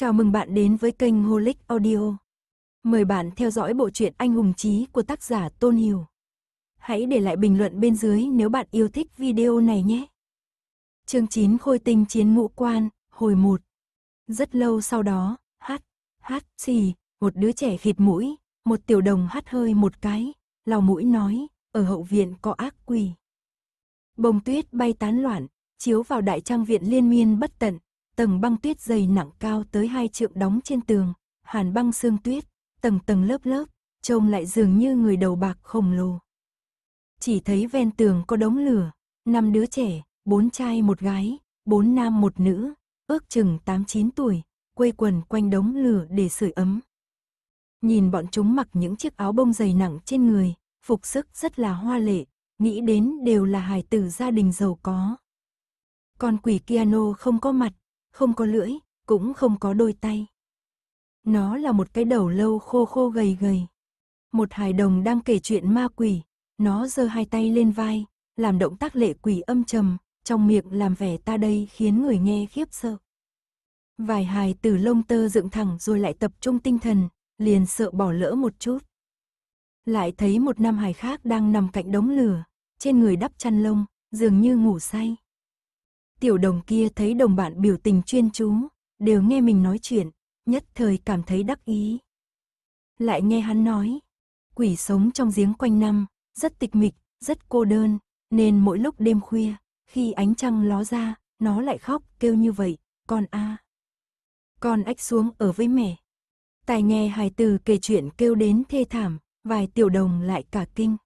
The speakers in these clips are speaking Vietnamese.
Chào mừng bạn đến với kênh Holic Audio. Mời bạn theo dõi bộ truyện Anh hùng chí của tác giả Tôn Hiểu. Hãy để lại bình luận bên dưới nếu bạn yêu thích video này nhé. Chương 9 Khôi tinh chiến ngũ quan, hồi 1. Rất lâu sau đó, hát, hát xì, một đứa trẻ khịt mũi, một tiểu đồng hát hơi một cái, lau mũi nói, ở hậu viện có ác quỷ. Bông tuyết bay tán loạn, chiếu vào đại trang viện liên miên bất tận, tầng băng tuyết dày nặng cao tới hai trượng đóng trên tường, hàn băng xương tuyết, tầng tầng lớp lớp, trông lại dường như người đầu bạc khổng lồ. Chỉ thấy ven tường có đống lửa, năm đứa trẻ, bốn trai một gái, bốn nam một nữ, ước chừng 8-9 tuổi, quây quần quanh đống lửa để sưởi ấm. Nhìn bọn chúng mặc những chiếc áo bông dày nặng trên người, phục sức rất là hoa lệ, nghĩ đến đều là hài tử gia đình giàu có. Con quỷ Kiano không có mặt, không có lưỡi, cũng không có đôi tay. Nó là một cái đầu lâu khô khô gầy gầy. Một hài đồng đang kể chuyện ma quỷ, nó giơ hai tay lên vai, làm động tác lệ quỷ âm trầm, trong miệng làm vẻ ta đây khiến người nghe khiếp sợ. Vài hài từ lông tơ dựng thẳng rồi lại tập trung tinh thần, liền sợ bỏ lỡ một chút. Lại thấy một nam hài khác đang nằm cạnh đống lửa, trên người đắp chăn lông, dường như ngủ say. Tiểu đồng kia thấy đồng bạn biểu tình chuyên chú, đều nghe mình nói chuyện, nhất thời cảm thấy đắc ý. Lại nghe hắn nói, quỷ sống trong giếng quanh năm, rất tịch mịch, rất cô đơn, nên mỗi lúc đêm khuya, khi ánh trăng ló ra, nó lại khóc kêu như vậy, con a. Con ách xuống ở với mẹ. Tài nghe hài từ kể chuyện kêu đến thê thảm, vài tiểu đồng lại cả kinh.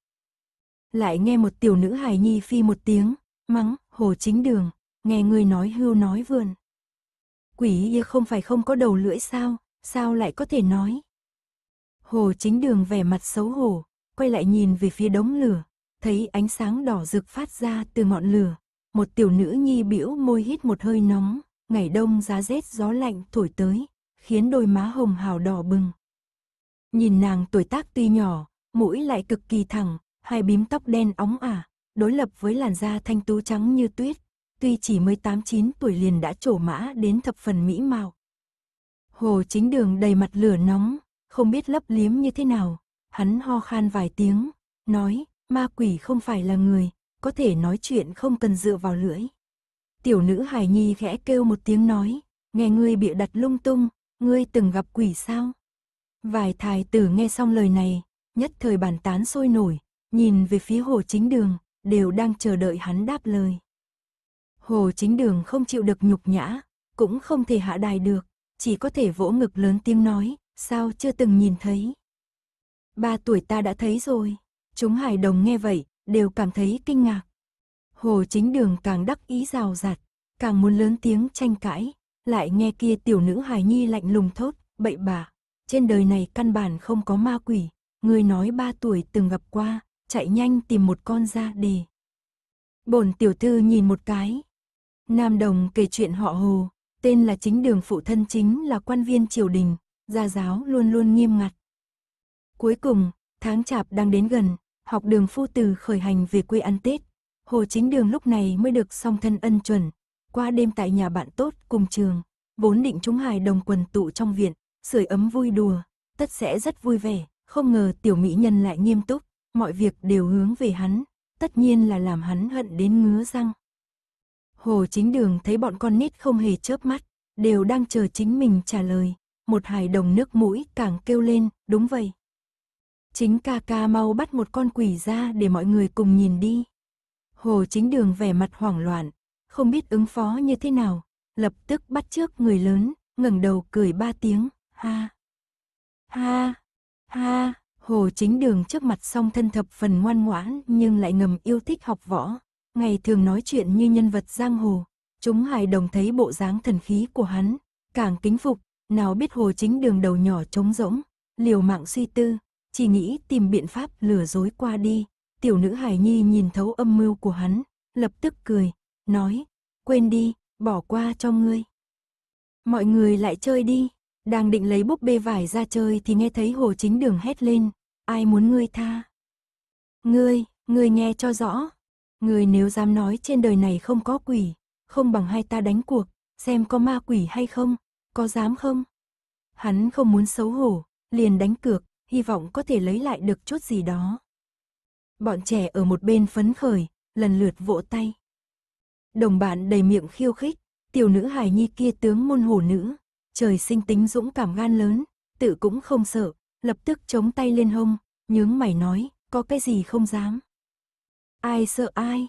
Lại nghe một tiểu nữ hài nhi phi một tiếng, mắng, hồ chính đường, nghe người nói hưu nói vườn. Quỷ kia không phải không có đầu lưỡi sao, sao lại có thể nói? Hồ chính đường vẻ mặt xấu hổ, quay lại nhìn về phía đống lửa, thấy ánh sáng đỏ rực phát ra từ ngọn lửa. Một tiểu nữ nhi bĩu môi hít một hơi nóng, ngày đông giá rét gió lạnh thổi tới, khiến đôi má hồng hào đỏ bừng. Nhìn nàng tuổi tác tuy nhỏ, mũi lại cực kỳ thẳng, hai bím tóc đen óng ả, đối lập với làn da thanh tú trắng như tuyết, tuy chỉ mới 8-9 tuổi liền đã trổ mã đến thập phần mỹ mạo. Hồ chính đường đầy mặt lửa nóng, không biết lấp liếm như thế nào, hắn ho khan vài tiếng, nói, ma quỷ không phải là người, có thể nói chuyện không cần dựa vào lưỡi. Tiểu nữ Hải Nhi khẽ kêu một tiếng nói, nghe ngươi bịa đặt lung tung, ngươi từng gặp quỷ sao? Vài thái tử nghe xong lời này, nhất thời bàn tán sôi nổi, nhìn về phía hồ chính đường, đều đang chờ đợi hắn đáp lời. Hồ chính đường không chịu được nhục nhã, cũng không thể hạ đài được, chỉ có thể vỗ ngực lớn tiếng nói, sao chưa từng nhìn thấy. Ba tuổi ta đã thấy rồi, chúng hài đồng nghe vậy, đều cảm thấy kinh ngạc. Hồ chính đường càng đắc ý rào rạt, càng muốn lớn tiếng tranh cãi, lại nghe kia tiểu nữ hài nhi lạnh lùng thốt, bậy bạ, trên đời này căn bản không có ma quỷ, người nói ba tuổi từng gặp qua, chạy nhanh tìm một con ra để. Bổn tiểu thư nhìn một cái, Nam Đồng kể chuyện họ Hồ, tên là chính đường phụ thân chính là quan viên triều đình, gia giáo luôn luôn nghiêm ngặt. Cuối cùng, tháng chạp đang đến gần, học đường phu từ khởi hành về quê ăn Tết. Hồ chính đường lúc này mới được song thân ân chuẩn, qua đêm tại nhà bạn tốt cùng trường, vốn định chúng hài đồng quần tụ trong viện, sưởi ấm vui đùa, tất sẽ rất vui vẻ, không ngờ tiểu mỹ nhân lại nghiêm túc, mọi việc đều hướng về hắn, tất nhiên là làm hắn hận đến ngứa răng. Hồ Chính Đường thấy bọn con nít không hề chớp mắt, đều đang chờ chính mình trả lời. Một hài đồng nước mũi càng kêu lên, đúng vậy. Chính ca ca mau bắt một con quỷ ra để mọi người cùng nhìn đi. Hồ Chính Đường vẻ mặt hoảng loạn, không biết ứng phó như thế nào, lập tức bắt trước người lớn, ngẩng đầu cười ba tiếng, ha. Ha, ha, Hồ Chính Đường trước mặt song thân thập phần ngoan ngoãn nhưng lại ngầm yêu thích học võ, Ngày thường nói chuyện như nhân vật giang hồ, chúng hài đồng thấy bộ dáng thần khí của hắn, càng kính phục, nào biết hồ chính đường đầu nhỏ trống rỗng, liều mạng suy tư, chỉ nghĩ tìm biện pháp lừa dối qua đi. Tiểu nữ Hải Nhi nhìn thấu âm mưu của hắn, lập tức cười, nói, quên đi, bỏ qua cho ngươi. Mọi người lại chơi đi, đang định lấy búp bê vải ra chơi thì nghe thấy hồ chính đường hét lên, ai muốn ngươi tha. Ngươi, ngươi nghe cho rõ, Người nếu dám nói trên đời này không có quỷ, không bằng hai ta đánh cuộc, xem có ma quỷ hay không, có dám không? Hắn không muốn xấu hổ, liền đánh cược, hy vọng có thể lấy lại được chút gì đó. Bọn trẻ ở một bên phấn khởi, lần lượt vỗ tay. Đồng bạn đầy miệng khiêu khích, tiểu nữ hài nhi kia tướng môn hổ nữ, trời sinh tính dũng cảm gan lớn, tự cũng không sợ, lập tức chống tay lên hông, nhướng mày nói, có cái gì không dám. Ai sợ ai?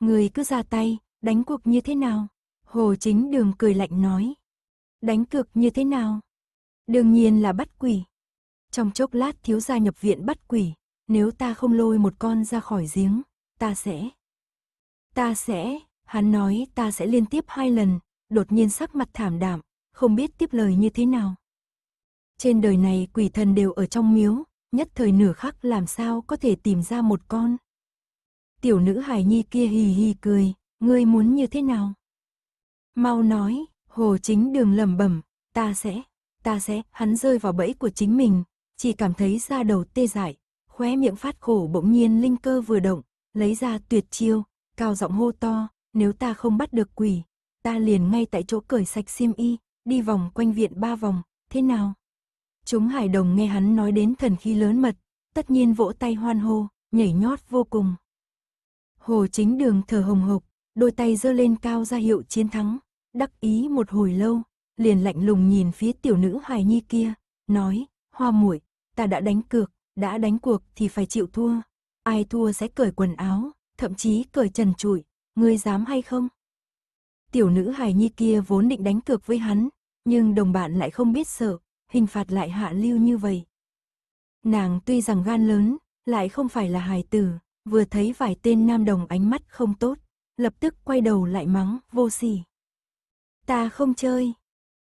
Người cứ ra tay, đánh cuộc như thế nào? Hồ Chính Đường cười lạnh nói. Đánh cược như thế nào? Đương nhiên là bắt quỷ. Trong chốc lát thiếu gia nhập viện bắt quỷ, nếu ta không lôi một con ra khỏi giếng, ta sẽ... Ta sẽ... Hắn nói ta sẽ liên tiếp hai lần, đột nhiên sắc mặt thảm đạm, không biết tiếp lời như thế nào. Trên đời này quỷ thần đều ở trong miếu, nhất thời nửa khắc làm sao có thể tìm ra một con tiểu nữ hài nhi kia hì hì cười, ngươi muốn như thế nào? Mau nói, hồ chính đường lẩm bẩm, ta sẽ, ta sẽ, hắn rơi vào bẫy của chính mình, chỉ cảm thấy da đầu tê dại, khóe miệng phát khổ bỗng nhiên linh cơ vừa động, lấy ra tuyệt chiêu, cao giọng hô to, nếu ta không bắt được quỷ, ta liền ngay tại chỗ cởi sạch xiêm y, đi vòng quanh viện ba vòng, thế nào? Chúng hải đồng nghe hắn nói đến thần khí lớn mật, tất nhiên vỗ tay hoan hô, nhảy nhót vô cùng. Hồ chính đường thở hồng hộc, đôi tay giơ lên cao ra hiệu chiến thắng, đắc ý một hồi lâu, liền lạnh lùng nhìn phía tiểu nữ hài nhi kia, nói, hoa muội, ta đã đánh cược, đã đánh cuộc thì phải chịu thua, ai thua sẽ cởi quần áo, thậm chí cởi trần trụi, ngươi dám hay không? Tiểu nữ hài nhi kia vốn định đánh cược với hắn, nhưng đồng bạn lại không biết sợ, hình phạt lại hạ lưu như vậy. Nàng tuy rằng gan lớn, lại không phải là hài tử, vừa thấy vài tên nam đồng ánh mắt không tốt, lập tức quay đầu lại mắng, vô sỉ. Ta không chơi.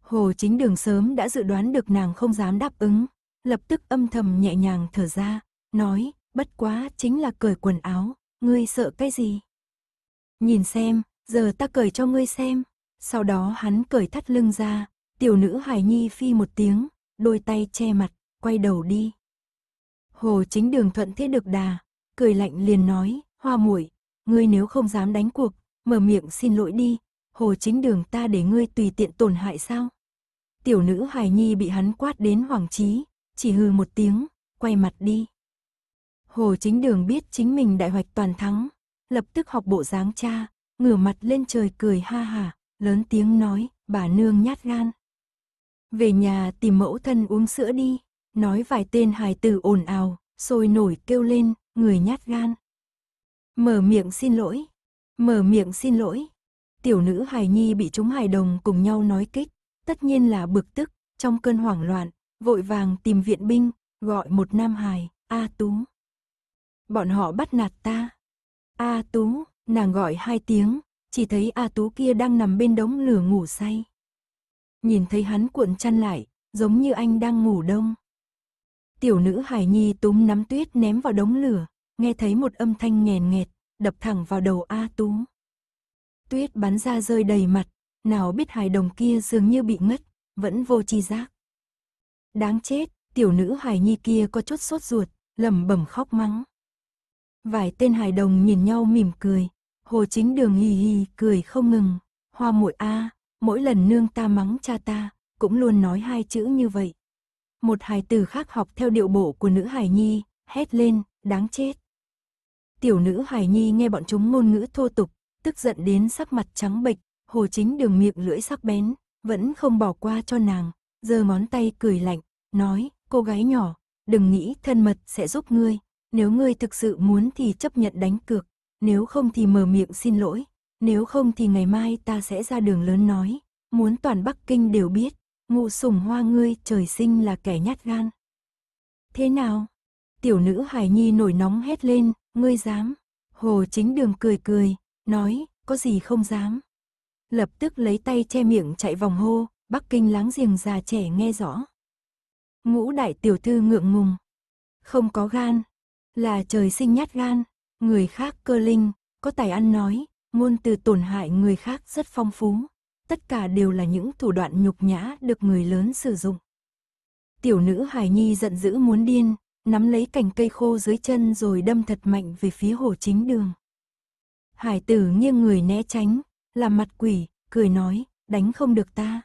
Hồ chính đường sớm đã dự đoán được nàng không dám đáp ứng, lập tức âm thầm nhẹ nhàng thở ra, nói, bất quá chính là cởi quần áo, ngươi sợ cái gì? Nhìn xem, giờ ta cởi cho ngươi xem. Sau đó hắn cởi thắt lưng ra, tiểu nữ hài nhi phi một tiếng, đôi tay che mặt, quay đầu đi. Hồ chính đường thuận thế được đà, cười lạnh liền nói, hoa muội ngươi nếu không dám đánh cuộc, mở miệng xin lỗi đi, hồ chính đường ta để ngươi tùy tiện tổn hại sao? Tiểu nữ hài nhi bị hắn quát đến hoàng trí, chỉ hư một tiếng, quay mặt đi. Hồ chính đường biết chính mình đại hoạch toàn thắng, lập tức học bộ dáng cha, ngửa mặt lên trời cười ha hả, lớn tiếng nói, bà nương nhát gan. Về nhà tìm mẫu thân uống sữa đi, nói vài tên hài tử ồn ào, sôi nổi kêu lên, người nhát gan. Mở miệng xin lỗi, mở miệng xin lỗi. Tiểu nữ hài nhi bị chúng hài đồng cùng nhau nói kích, tất nhiên là bực tức, trong cơn hoảng loạn, vội vàng tìm viện binh, gọi một nam hài, A Tú. Bọn họ bắt nạt ta. A Tú, nàng gọi hai tiếng, chỉ thấy A Tú kia đang nằm bên đống lửa ngủ say. Nhìn thấy hắn cuộn chăn lại, giống như anh đang ngủ đông. Tiểu nữ Hải Nhi túm nắm tuyết ném vào đống lửa, nghe thấy một âm thanh nghèn nghẹt, đập thẳng vào đầu A Tú. Tuyết bắn ra rơi đầy mặt, nào biết hài đồng kia dường như bị ngất, vẫn vô tri giác. Đáng chết, tiểu nữ Hải Nhi kia có chút sốt ruột, lẩm bẩm khóc mắng. Vài tên hài đồng nhìn nhau mỉm cười, Hồ Chính Đường hì hì cười không ngừng, "Hoa muội a, mỗi lần nương ta mắng cha ta, cũng luôn nói hai chữ như vậy, một hài tử khác học theo điệu bộ của nữ hài nhi, hét lên, đáng chết. Tiểu nữ hài nhi nghe bọn chúng ngôn ngữ thô tục, tức giận đến sắc mặt trắng bệch, hồ chính đường miệng lưỡi sắc bén, vẫn không bỏ qua cho nàng, giơ món tay cười lạnh, nói, cô gái nhỏ, đừng nghĩ thân mật sẽ giúp ngươi, nếu ngươi thực sự muốn thì chấp nhận đánh cược, nếu không thì mở miệng xin lỗi, nếu không thì ngày mai ta sẽ ra đường lớn nói, muốn toàn Bắc Kinh đều biết. Ngụ sủng hoa ngươi trời sinh là kẻ nhát gan. Thế nào? Tiểu nữ Hải Nhi nổi nóng hét lên, ngươi dám. Hồ chính đường cười cười, nói, có gì không dám. Lập tức lấy tay che miệng chạy vòng hô, Bắc Kinh láng giềng già trẻ nghe rõ. Ngũ đại tiểu thư ngượng ngùng. Không có gan, là trời sinh nhát gan, người khác cơ linh, có tài ăn nói, ngôn từ tổn hại người khác rất phong phú tất cả đều là những thủ đoạn nhục nhã được người lớn sử dụng. Tiểu nữ Hải Nhi giận dữ muốn điên, nắm lấy cành cây khô dưới chân rồi đâm thật mạnh về phía hồ chính đường. Hải tử nghiêng người né tránh, làm mặt quỷ, cười nói, đánh không được ta.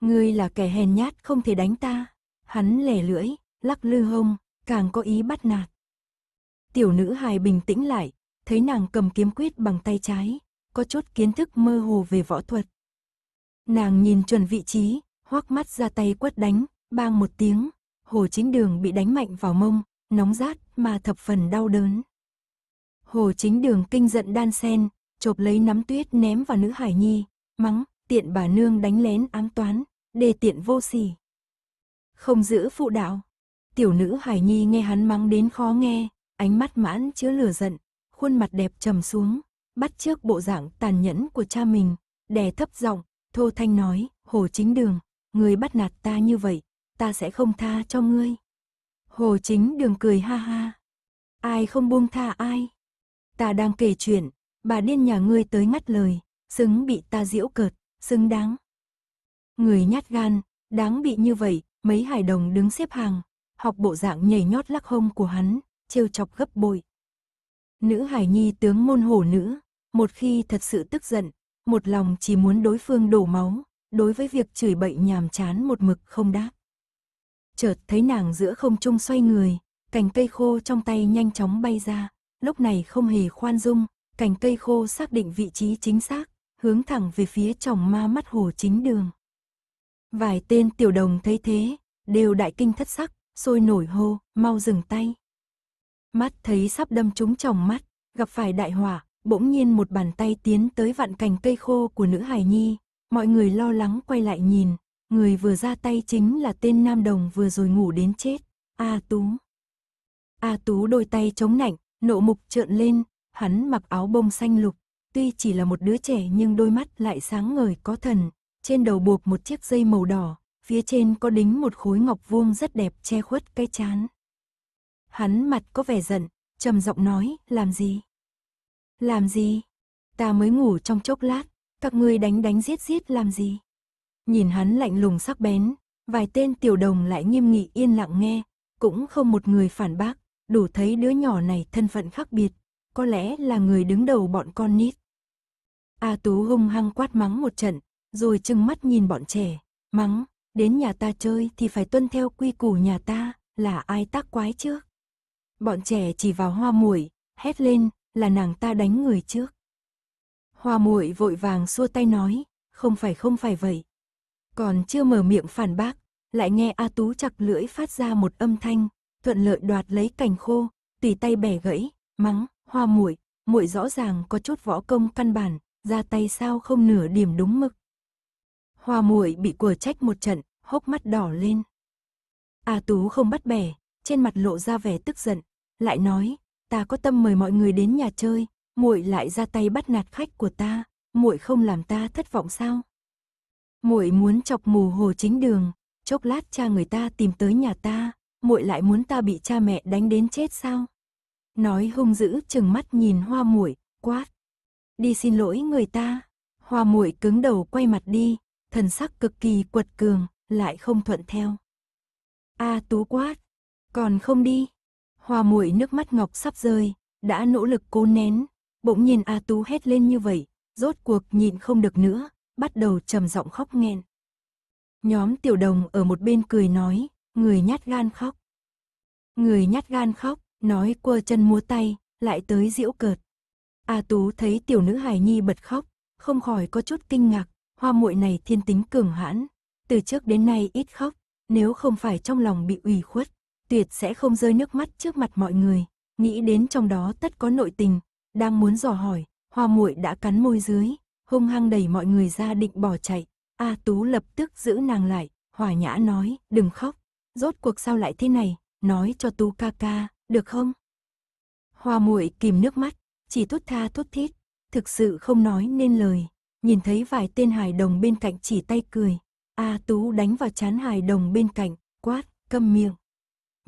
Ngươi là kẻ hèn nhát không thể đánh ta. Hắn lẻ lưỡi, lắc lư hông, càng có ý bắt nạt. Tiểu nữ hài bình tĩnh lại, thấy nàng cầm kiếm quyết bằng tay trái, có chút kiến thức mơ hồ về võ thuật, Nàng nhìn chuẩn vị trí, hoắc mắt ra tay quất đánh, bang một tiếng, Hồ Chính Đường bị đánh mạnh vào mông, nóng rát mà thập phần đau đớn. Hồ Chính Đường kinh giận đan sen, chộp lấy nắm tuyết ném vào nữ Hải Nhi, mắng, tiện bà nương đánh lén ám toán, đề tiện vô sỉ. Không giữ phụ đạo. Tiểu nữ Hải Nhi nghe hắn mắng đến khó nghe, ánh mắt mãn chứa lửa giận, khuôn mặt đẹp trầm xuống, bắt trước bộ dạng tàn nhẫn của cha mình, đè thấp giọng, Thô Thanh nói, Hồ Chính Đường, người bắt nạt ta như vậy, ta sẽ không tha cho ngươi. Hồ Chính Đường cười ha ha. Ai không buông tha ai? Ta đang kể chuyện, bà điên nhà ngươi tới ngắt lời, xứng bị ta diễu cợt, xứng đáng. Người nhát gan, đáng bị như vậy, mấy hải đồng đứng xếp hàng, học bộ dạng nhảy nhót lắc hông của hắn, trêu chọc gấp bội. Nữ hải nhi tướng môn hổ nữ, một khi thật sự tức giận, một lòng chỉ muốn đối phương đổ máu, đối với việc chửi bậy nhàm chán một mực không đáp. Chợt thấy nàng giữa không trung xoay người, cành cây khô trong tay nhanh chóng bay ra, lúc này không hề khoan dung, cành cây khô xác định vị trí chính xác, hướng thẳng về phía chồng ma mắt hồ chính đường. Vài tên tiểu đồng thấy thế, đều đại kinh thất sắc, sôi nổi hô, mau dừng tay. Mắt thấy sắp đâm trúng chồng mắt, gặp phải đại hỏa, bỗng nhiên một bàn tay tiến tới vặn cành cây khô của nữ hài nhi, mọi người lo lắng quay lại nhìn, người vừa ra tay chính là tên nam đồng vừa rồi ngủ đến chết, A Tú. A Tú đôi tay chống nạnh, nộ mục trợn lên, hắn mặc áo bông xanh lục, tuy chỉ là một đứa trẻ nhưng đôi mắt lại sáng ngời có thần, trên đầu buộc một chiếc dây màu đỏ, phía trên có đính một khối ngọc vuông rất đẹp che khuất cái chán. Hắn mặt có vẻ giận, trầm giọng nói, làm gì? Làm gì? Ta mới ngủ trong chốc lát, các ngươi đánh đánh giết giết làm gì? Nhìn hắn lạnh lùng sắc bén, vài tên tiểu đồng lại nghiêm nghị yên lặng nghe, cũng không một người phản bác, đủ thấy đứa nhỏ này thân phận khác biệt, có lẽ là người đứng đầu bọn con nít. A Tú hung hăng quát mắng một trận, rồi trừng mắt nhìn bọn trẻ, mắng, đến nhà ta chơi thì phải tuân theo quy củ nhà ta, là ai tác quái trước Bọn trẻ chỉ vào hoa muội, hét lên, là nàng ta đánh người trước. Hoa muội vội vàng xua tay nói, không phải không phải vậy. Còn chưa mở miệng phản bác, lại nghe A Tú chặt lưỡi phát ra một âm thanh, thuận lợi đoạt lấy cành khô, tùy tay bẻ gãy, mắng, hoa muội, muội rõ ràng có chút võ công căn bản, ra tay sao không nửa điểm đúng mực. Hoa muội bị quở trách một trận, hốc mắt đỏ lên. A Tú không bắt bẻ, trên mặt lộ ra vẻ tức giận, lại nói, ta có tâm mời mọi người đến nhà chơi, muội lại ra tay bắt nạt khách của ta, muội không làm ta thất vọng sao? Muội muốn chọc mù hồ chính đường, chốc lát cha người ta tìm tới nhà ta, muội lại muốn ta bị cha mẹ đánh đến chết sao? Nói hung dữ chừng mắt nhìn Hoa muội, quát: "Đi xin lỗi người ta." Hoa muội cứng đầu quay mặt đi, thần sắc cực kỳ quật cường, lại không thuận theo. A Tú quát: "Còn không đi?" Hoa muội nước mắt ngọc sắp rơi, đã nỗ lực cố nén, bỗng nhiên A Tú hét lên như vậy, rốt cuộc nhịn không được nữa, bắt đầu trầm giọng khóc nghẹn. Nhóm tiểu đồng ở một bên cười nói, người nhát gan khóc. Người nhát gan khóc, nói quơ chân múa tay, lại tới diễu cợt. A Tú thấy tiểu nữ hài nhi bật khóc, không khỏi có chút kinh ngạc, hoa muội này thiên tính cường hãn, từ trước đến nay ít khóc, nếu không phải trong lòng bị ủy khuất, tuyệt sẽ không rơi nước mắt trước mặt mọi người, nghĩ đến trong đó tất có nội tình, đang muốn dò hỏi, hoa muội đã cắn môi dưới, hung hăng đẩy mọi người ra định bỏ chạy, A Tú lập tức giữ nàng lại, hòa nhã nói, đừng khóc, rốt cuộc sao lại thế này, nói cho Tú ca ca, được không? Hoa muội kìm nước mắt, chỉ thốt tha thốt thít, thực sự không nói nên lời, nhìn thấy vài tên hài đồng bên cạnh chỉ tay cười, A Tú đánh vào chán hài đồng bên cạnh, quát, câm miệng.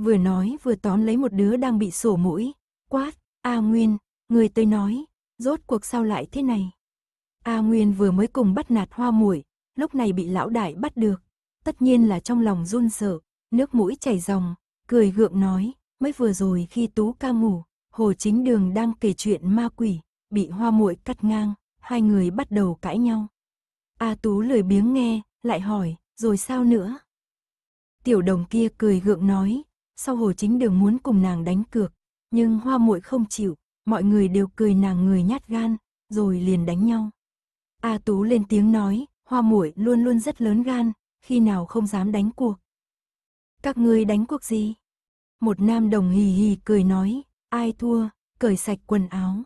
Vừa nói vừa tóm lấy một đứa đang bị sổ mũi. Quát, A Nguyên, người tới nói, rốt cuộc sao lại thế này? A Nguyên vừa mới cùng bắt nạt hoa mũi lúc này bị lão đại bắt được. Tất nhiên là trong lòng run sợ, nước mũi chảy ròng, cười gượng nói, mới vừa rồi khi Tú ca ngủ, Hồ Chính Đường đang kể chuyện ma quỷ, bị hoa mũi cắt ngang, hai người bắt đầu cãi nhau. A Tú lười biếng nghe, lại hỏi, rồi sao nữa? Tiểu đồng kia cười gượng nói, sau hồ chính đều muốn cùng nàng đánh cược, nhưng hoa muội không chịu, mọi người đều cười nàng người nhát gan, rồi liền đánh nhau. A Tú lên tiếng nói, hoa muội luôn luôn rất lớn gan, khi nào không dám đánh cuộc. Các ngươi đánh cuộc gì? Một nam đồng hì hì cười nói, ai thua, cởi sạch quần áo.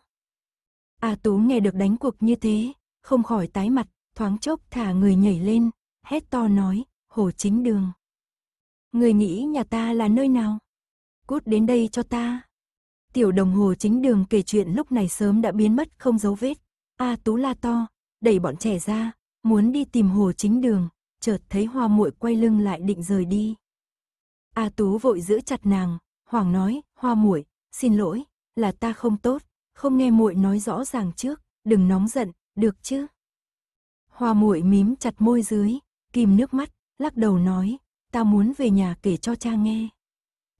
A Tú nghe được đánh cuộc như thế, không khỏi tái mặt, thoáng chốc thả người nhảy lên, hét to nói, hồ chính đường. Người nghĩ nhà ta là nơi nào? Cút đến đây cho ta. Tiểu đồng hồ chính đường kể chuyện lúc này sớm đã biến mất không dấu vết. A Tú la to, đẩy bọn trẻ ra, muốn đi tìm hồ chính đường, chợt thấy hoa muội quay lưng lại định rời đi. A Tú vội giữ chặt nàng, hoàng nói, hoa muội, xin lỗi, là ta không tốt, không nghe muội nói rõ ràng trước, đừng nóng giận, được chứ? Hoa muội mím chặt môi dưới, kìm nước mắt, lắc đầu nói, ta muốn về nhà kể cho cha nghe.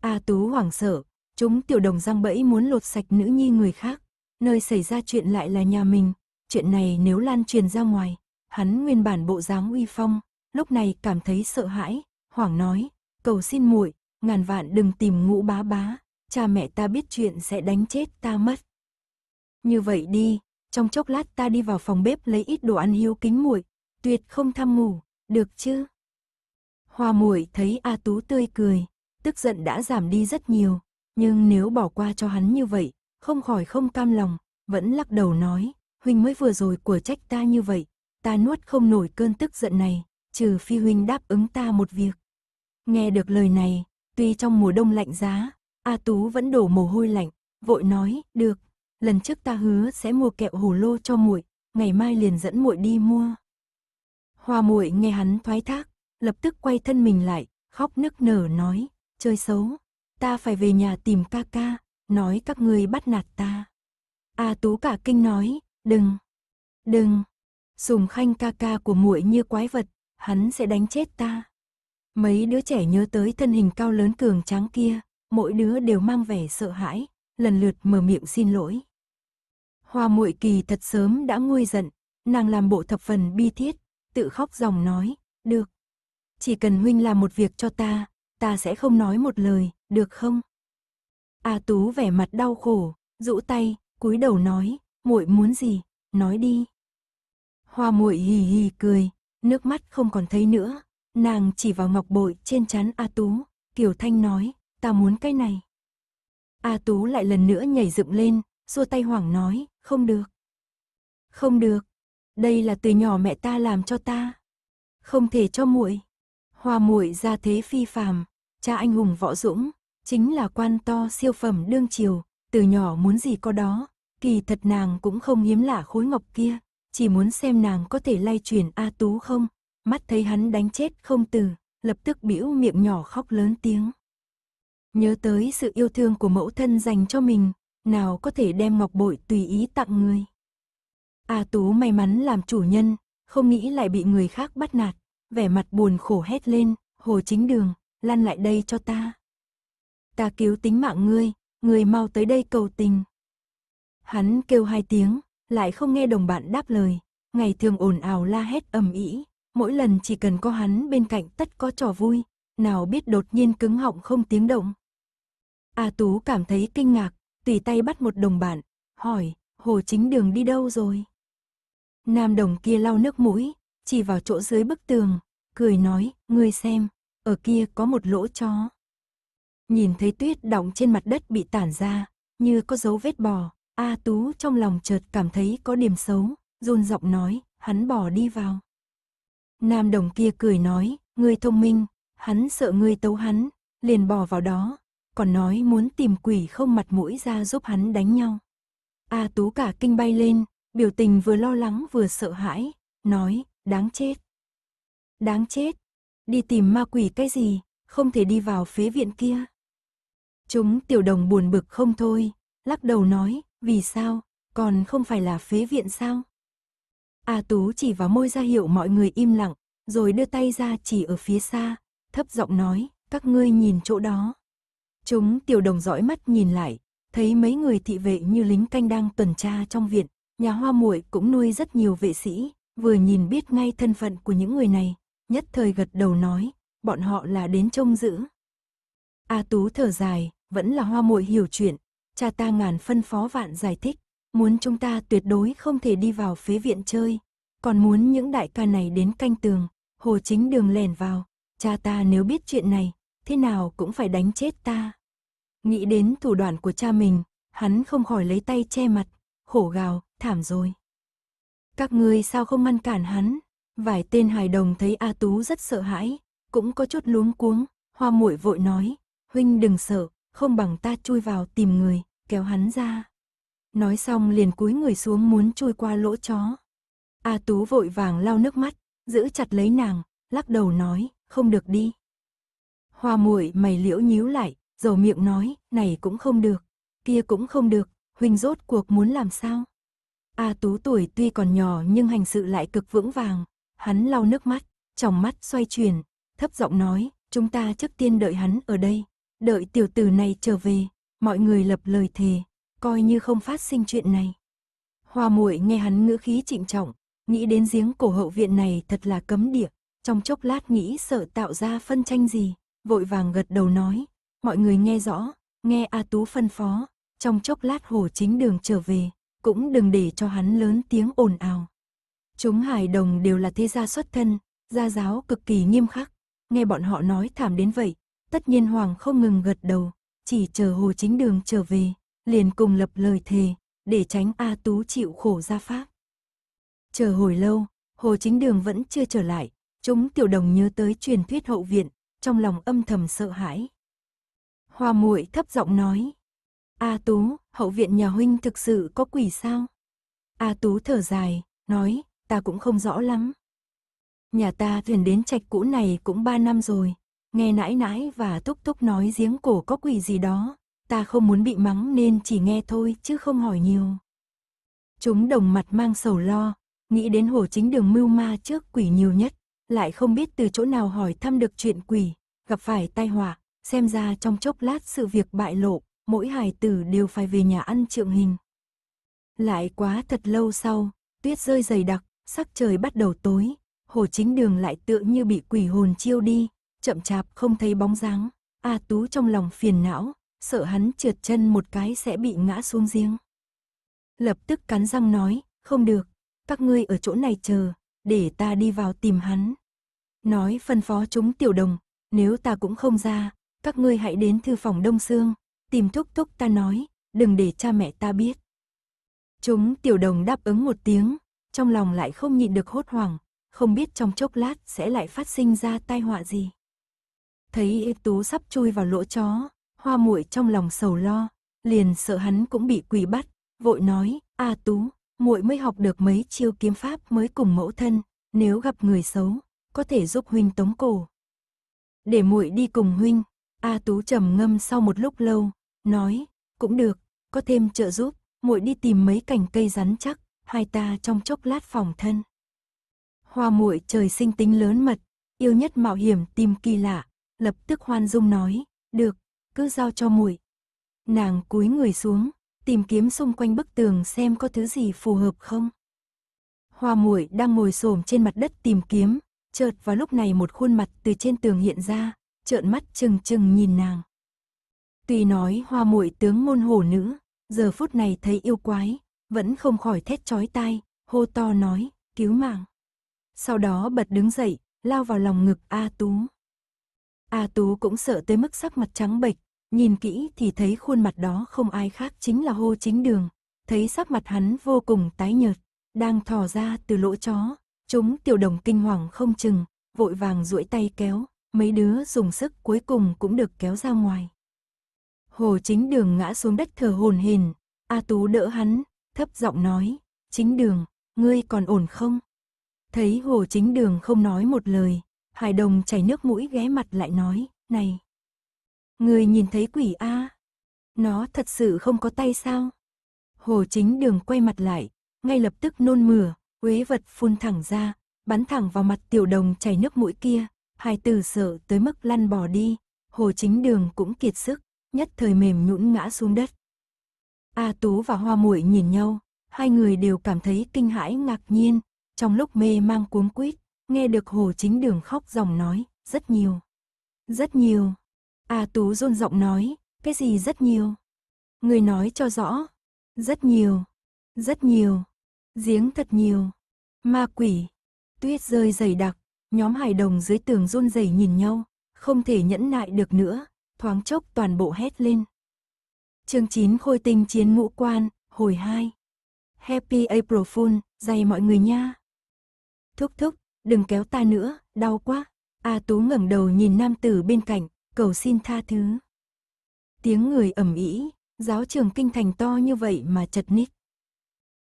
A Tú hoảng sợ, chúng tiểu đồng răng bẫy muốn lột sạch nữ nhi người khác, nơi xảy ra chuyện lại là nhà mình, chuyện này nếu lan truyền ra ngoài, hắn nguyên bản bộ dáng uy phong, lúc này cảm thấy sợ hãi, hoảng nói, cầu xin muội, ngàn vạn đừng tìm ngũ bá bá, cha mẹ ta biết chuyện sẽ đánh chết ta mất. Như vậy đi, trong chốc lát ta đi vào phòng bếp lấy ít đồ ăn hiếu kính muội, tuyệt không tham ngủ, được chứ? Hoa muội thấy A Tú tươi cười, tức giận đã giảm đi rất nhiều, nhưng nếu bỏ qua cho hắn như vậy, không khỏi không cam lòng, vẫn lắc đầu nói, huynh mới vừa rồi của trách ta như vậy, ta nuốt không nổi cơn tức giận này, trừ phi huynh đáp ứng ta một việc. Nghe được lời này, tuy trong mùa đông lạnh giá, A Tú vẫn đổ mồ hôi lạnh, vội nói, được, lần trước ta hứa sẽ mua kẹo hồ lô cho muội, ngày mai liền dẫn muội đi mua. Hoa muội nghe hắn thoái thác, lập tức quay thân mình lại, khóc nức nở nói, chơi xấu, ta phải về nhà tìm ca ca, nói các ngươi bắt nạt ta. A Tú cả kinh nói, đừng, đừng, sùng khanh ca ca của muội như quái vật, hắn sẽ đánh chết ta. Mấy đứa trẻ nhớ tới thân hình cao lớn cường tráng kia, mỗi đứa đều mang vẻ sợ hãi, lần lượt mở miệng xin lỗi. Hoa muội kỳ thật sớm đã nguôi giận, nàng làm bộ thập phần bi thiết, tự khóc dòng nói, được, chỉ cần huynh làm một việc cho ta, ta sẽ không nói một lời, được không? A Tú vẻ mặt đau khổ, rũ tay, cúi đầu nói, muội muốn gì, nói đi. Hoa muội hì hì cười, nước mắt không còn thấy nữa, nàng chỉ vào ngọc bội trên trán A Tú, Kiều Thanh nói, ta muốn cái này. A Tú lại lần nữa nhảy dựng lên, xua tay hoảng nói, không được. Không được, đây là từ nhỏ mẹ ta làm cho ta, không thể cho muội. Hoa muội ra thế phi phàm, cha anh hùng võ dũng, chính là quan to siêu phẩm đương triều, từ nhỏ muốn gì có đó, kỳ thật nàng cũng không hiếm lạ khối ngọc kia, chỉ muốn xem nàng có thể lay chuyển A Tú không, mắt thấy hắn đánh chết không từ, lập tức bĩu miệng nhỏ khóc lớn tiếng. Nhớ tới sự yêu thương của mẫu thân dành cho mình, nào có thể đem ngọc bội tùy ý tặng người. A Tú may mắn làm chủ nhân, không nghĩ lại bị người khác bắt nạt vẻ mặt buồn khổ hét lên, hồ chính đường, lăn lại đây cho ta. Ta cứu tính mạng ngươi, ngươi mau tới đây cầu tình. Hắn kêu hai tiếng, lại không nghe đồng bạn đáp lời, ngày thường ồn ào la hét ầm ĩ, mỗi lần chỉ cần có hắn bên cạnh tất có trò vui, nào biết đột nhiên cứng họng không tiếng động. A Tú cảm thấy kinh ngạc, tùy tay bắt một đồng bạn, hỏi, Hồ Chính Đường đi đâu rồi? Nam đồng kia lau nước mũi, chỉ vào chỗ dưới bức tường, cười nói, ngươi xem, ở kia có một lỗ chó. Nhìn thấy tuyết đọng trên mặt đất bị tản ra, như có dấu vết bò, A Tú trong lòng chợt cảm thấy có điểm xấu, run giọng nói, hắn bỏ đi vào. Nam đồng kia cười nói, ngươi thông minh, hắn sợ ngươi tấu hắn, liền bỏ vào đó, còn nói muốn tìm quỷ không mặt mũi ra giúp hắn đánh nhau. A Tú cả kinh bay lên, biểu tình vừa lo lắng vừa sợ hãi, nói, Đáng chết. Đáng chết. Đi tìm ma quỷ cái gì, không thể đi vào phế viện kia. Chúng tiểu đồng buồn bực không thôi, lắc đầu nói, vì sao, còn không phải là phế viện sao? A à, Tú chỉ vào môi ra hiệu mọi người im lặng, rồi đưa tay ra chỉ ở phía xa, thấp giọng nói, các ngươi nhìn chỗ đó. Chúng tiểu đồng dõi mắt nhìn lại, thấy mấy người thị vệ như lính canh đang tuần tra trong viện, nhà hoa muội cũng nuôi rất nhiều vệ sĩ, vừa nhìn biết ngay thân phận của những người này, nhất thời gật đầu nói, bọn họ là đến trông giữ. A Tú thở dài, vẫn là hoa muội hiểu chuyện, cha ta ngàn phân phó vạn giải thích, muốn chúng ta tuyệt đối không thể đi vào phế viện chơi, còn muốn những đại ca này đến canh tường, hồ chính đường lèn vào, cha ta nếu biết chuyện này, thế nào cũng phải đánh chết ta. Nghĩ đến thủ đoạn của cha mình, hắn không khỏi lấy tay che mặt, khổ gào, thảm rồi. Các ngươi sao không ngăn cản hắn? Vài tên hài đồng thấy A Tú rất sợ hãi, cũng có chút luống cuống, hoa muội vội nói, huynh đừng sợ, không bằng ta chui vào tìm người, kéo hắn ra. Nói xong liền cúi người xuống muốn chui qua lỗ chó. A Tú vội vàng lau nước mắt, giữ chặt lấy nàng, lắc đầu nói, không được đi. Hoa muội mày liễu nhíu lại, dầu miệng nói, này cũng không được, kia cũng không được, huynh rốt cuộc muốn làm sao? A Tú tuổi tuy còn nhỏ nhưng hành sự lại cực vững vàng. Hắn lau nước mắt, trong mắt xoay chuyển, thấp giọng nói, chúng ta trước tiên đợi hắn ở đây. Đợi tiểu tử này trở về, mọi người lập lời thề, coi như không phát sinh chuyện này. Hoa muội nghe hắn ngữ khí trịnh trọng, nghĩ đến giếng cổ hậu viện này thật là cấm địa. Trong chốc lát nghĩ sợ tạo ra phân tranh gì, vội vàng gật đầu nói, mọi người nghe rõ, nghe A Tú phân phó, trong chốc lát hồ chính đường trở về, cũng đừng để cho hắn lớn tiếng ồn ào. Chúng hài đồng đều là thế gia xuất thân, gia giáo cực kỳ nghiêm khắc, nghe bọn họ nói thảm đến vậy, tất nhiên Hoàng không ngừng gật đầu, chỉ chờ Hồ Chính Đường trở về, liền cùng lập lời thề, để tránh A Tú chịu khổ ra pháp. Chờ hồi lâu, Hồ Chính Đường vẫn chưa trở lại, chúng tiểu đồng nhớ tới truyền thuyết hậu viện, trong lòng âm thầm sợ hãi. Hoa muội thấp giọng nói, A Tú, hậu viện nhà huynh thực sự có quỷ sao? A Tú thở dài, nói, ta cũng không rõ lắm. Nhà ta thuyền đến trạch cũ này cũng ba năm rồi, nghe nãi nãi và thúc thúc nói giếng cổ có quỷ gì đó, ta không muốn bị mắng nên chỉ nghe thôi chứ không hỏi nhiều. Chúng đồng mặt mang sầu lo, nghĩ đến hồ chính đường mưu ma trước quỷ nhiều nhất, lại không biết từ chỗ nào hỏi thăm được chuyện quỷ, gặp phải tai họa, xem ra trong chốc lát sự việc bại lộ, mỗi hài tử đều phải về nhà ăn trượng hình. Lại quá thật lâu sau, tuyết rơi dày đặc, sắc trời bắt đầu tối, hồ chính đường lại tựa như bị quỷ hồn chiêu đi, chậm chạp không thấy bóng dáng. A Tú trong lòng phiền não, sợ hắn trượt chân một cái sẽ bị ngã xuống giếng. Lập tức cắn răng nói, không được, các ngươi ở chỗ này chờ, để ta đi vào tìm hắn. Nói phân phó chúng tiểu đồng, nếu ta cũng không ra, các ngươi hãy đến thư phòng Đông Sương, tìm thúc thúc ta nói, đừng để cha mẹ ta biết. Chúng tiểu đồng đáp ứng một tiếng, trong lòng lại không nhịn được hốt hoảng, không biết trong chốc lát sẽ lại phát sinh ra tai họa gì. Thấy y tú sắp chui vào lỗ chó, hoa muội trong lòng sầu lo, liền sợ hắn cũng bị quỷ bắt, vội nói, a tú, muội mới học được mấy chiêu kiếm pháp mới cùng mẫu thân, nếu gặp người xấu, có thể giúp huynh tống cổ. Để muội đi cùng huynh, a tú trầm ngâm sau một lúc lâu, nói, cũng được, có thêm trợ giúp, muội đi tìm mấy cành cây rắn chắc, hai ta trong chốc lát phòng thân. Hoa muội trời sinh tính lớn mật, yêu nhất mạo hiểm tìm kỳ lạ, lập tức hoan dung nói, được, cứ giao cho muội. Nàng cúi người xuống, tìm kiếm xung quanh bức tường xem có thứ gì phù hợp không. Hoa muội đang ngồi xổm trên mặt đất tìm kiếm, chợt vào lúc này một khuôn mặt từ trên tường hiện ra, trợn mắt chừng chừng nhìn nàng. Tuy nói hoa muội tướng môn hổ nữ, giờ phút này thấy yêu quái, vẫn không khỏi thét chói tai, hô to nói, cứu mạng. Sau đó bật đứng dậy, lao vào lòng ngực A Tú. A Tú cũng sợ tới mức sắc mặt trắng bệch, nhìn kỹ thì thấy khuôn mặt đó không ai khác chính là hô chính đường, thấy sắc mặt hắn vô cùng tái nhợt, đang thò ra từ lỗ chó, chúng tiểu đồng kinh hoàng không chừng, vội vàng duỗi tay kéo, mấy đứa dùng sức cuối cùng cũng được kéo ra ngoài. Hồ chính đường ngã xuống đất thở hồn hển, A Tú đỡ hắn, thấp giọng nói, chính đường, ngươi còn ổn không? Thấy hồ chính đường không nói một lời, Hải Đồng chảy nước mũi ghé mặt lại nói, này, ngươi nhìn thấy quỷ A, nó thật sự không có tay sao? Hồ chính đường quay mặt lại, ngay lập tức nôn mửa, quế vật phun thẳng ra, bắn thẳng vào mặt tiểu đồng chảy nước mũi kia, hai từ sợ tới mức lăn bò đi, hồ chính đường cũng kiệt sức nhất thời mềm nhũn ngã xuống đất. A Tú và Hoa Muội nhìn nhau, hai người đều cảm thấy kinh hãi ngạc nhiên, trong lúc mê mang cuống quýt, nghe được Hồ Chính Đường khóc dòng nói, rất nhiều. Rất nhiều. A Tú run giọng nói, cái gì rất nhiều? Người nói cho rõ. Rất nhiều. Rất nhiều. Giếng thật nhiều. Ma quỷ. Tuyết rơi dày đặc, nhóm hài đồng dưới tường run rẩy nhìn nhau, không thể nhẫn nại được nữa, thoáng chốc toàn bộ hét lên. Chương 9 Khôi tinh chiến ngũ quan, hồi 2. Happy April Fool, dày mọi người nha. Thúc thúc, đừng kéo ta nữa, đau quá. A Tú ngẩng đầu nhìn nam tử bên cạnh, cầu xin tha thứ. Tiếng người ầm ĩ, giáo trường kinh thành to như vậy mà chật ních.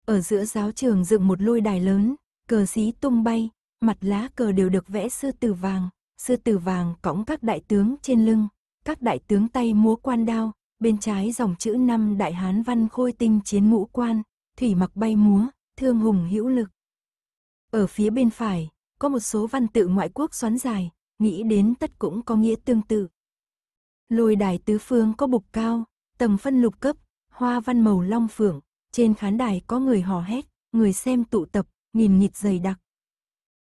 Ở giữa giáo trường dựng một lôi đài lớn, cờ xí tung bay, mặt lá cờ đều được vẽ sư tử vàng, sư tử vàng cõng các đại tướng trên lưng, các đại tướng tay múa quan đao, bên trái dòng chữ năm đại hán văn khôi tinh chiến ngũ quan, thủy mặc bay múa, thương hùng hữu lực. Ở phía bên phải, có một số văn tự ngoại quốc xoắn dài, nghĩ đến tất cũng có nghĩa tương tự. Lôi đài tứ phương có bục cao, tầng phân lục cấp, hoa văn màu long phượng, trên khán đài có người hò hét, người xem tụ tập, nhìn nhịt dày đặc.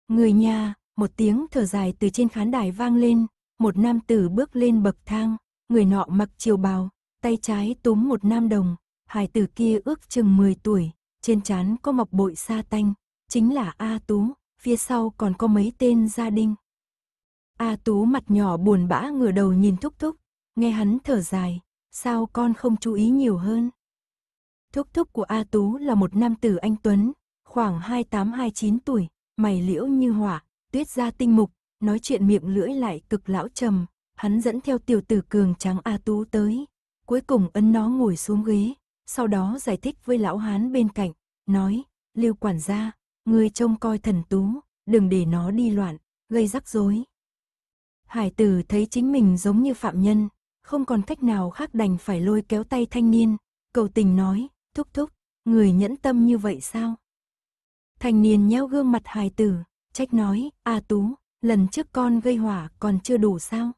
Người nhà, một tiếng thở dài từ trên khán đài vang lên, một nam tử bước lên bậc thang, người nọ mặc chiều bào, tay trái túm một nam đồng, hài tử kia ước chừng 10 tuổi, trên trán có mọc bội sa tanh, chính là A Tú, phía sau còn có mấy tên gia đình. A Tú mặt nhỏ buồn bã ngửa đầu nhìn Thúc Thúc, nghe hắn thở dài, sao con không chú ý nhiều hơn. Thúc Thúc của A Tú là một nam tử anh Tuấn, khoảng 28-29 tuổi, mày liễu như hỏa, tuyết da tinh mục, nói chuyện miệng lưỡi lại cực lão trầm, hắn dẫn theo tiểu tử cường trắng A Tú tới, cuối cùng ấn nó ngồi xuống ghế, sau đó giải thích với lão hán bên cạnh, nói, lưu quản gia, người trông coi thần Tú, đừng để nó đi loạn, gây rắc rối. Hải tử thấy chính mình giống như phạm nhân, không còn cách nào khác đành phải lôi kéo tay thanh niên, cầu tình nói, thúc thúc, người nhẫn tâm như vậy sao? Thanh niên nhéo gương mặt hài tử, trách nói, A Tú, lần trước con gây hỏa còn chưa đủ sao?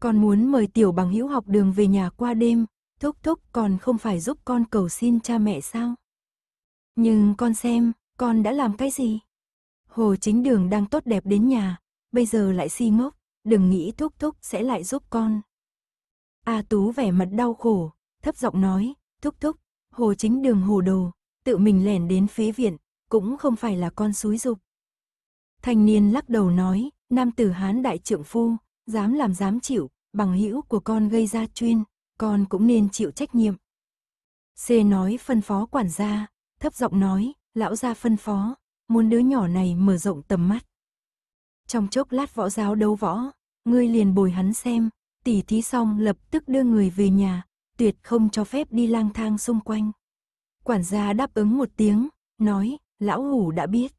Con muốn mời tiểu bằng hữu học đường về nhà qua đêm, thúc thúc còn không phải giúp con cầu xin cha mẹ sao? Nhưng con xem, con đã làm cái gì? Hồ chính đường đang tốt đẹp đến nhà, bây giờ lại si ngốc, đừng nghĩ thúc thúc sẽ lại giúp con. A Tú vẻ mặt đau khổ, thấp giọng nói, thúc thúc, hồ chính đường hồ đồ, tự mình lẻn đến phía viện, cũng không phải là con suối dục. Thanh niên lắc đầu nói, nam tử hán đại trượng phu, dám làm dám chịu, bằng hữu của con gây ra chuyên, con cũng nên chịu trách nhiệm. C nói phân phó quản gia, thấp giọng nói, lão gia phân phó, muốn đứa nhỏ này mở rộng tầm mắt. Trong chốc lát võ giáo đấu võ, ngươi liền bồi hắn xem, tỉ thí xong lập tức đưa người về nhà, tuyệt không cho phép đi lang thang xung quanh. Quản gia đáp ứng một tiếng, nói, lão hủ đã biết.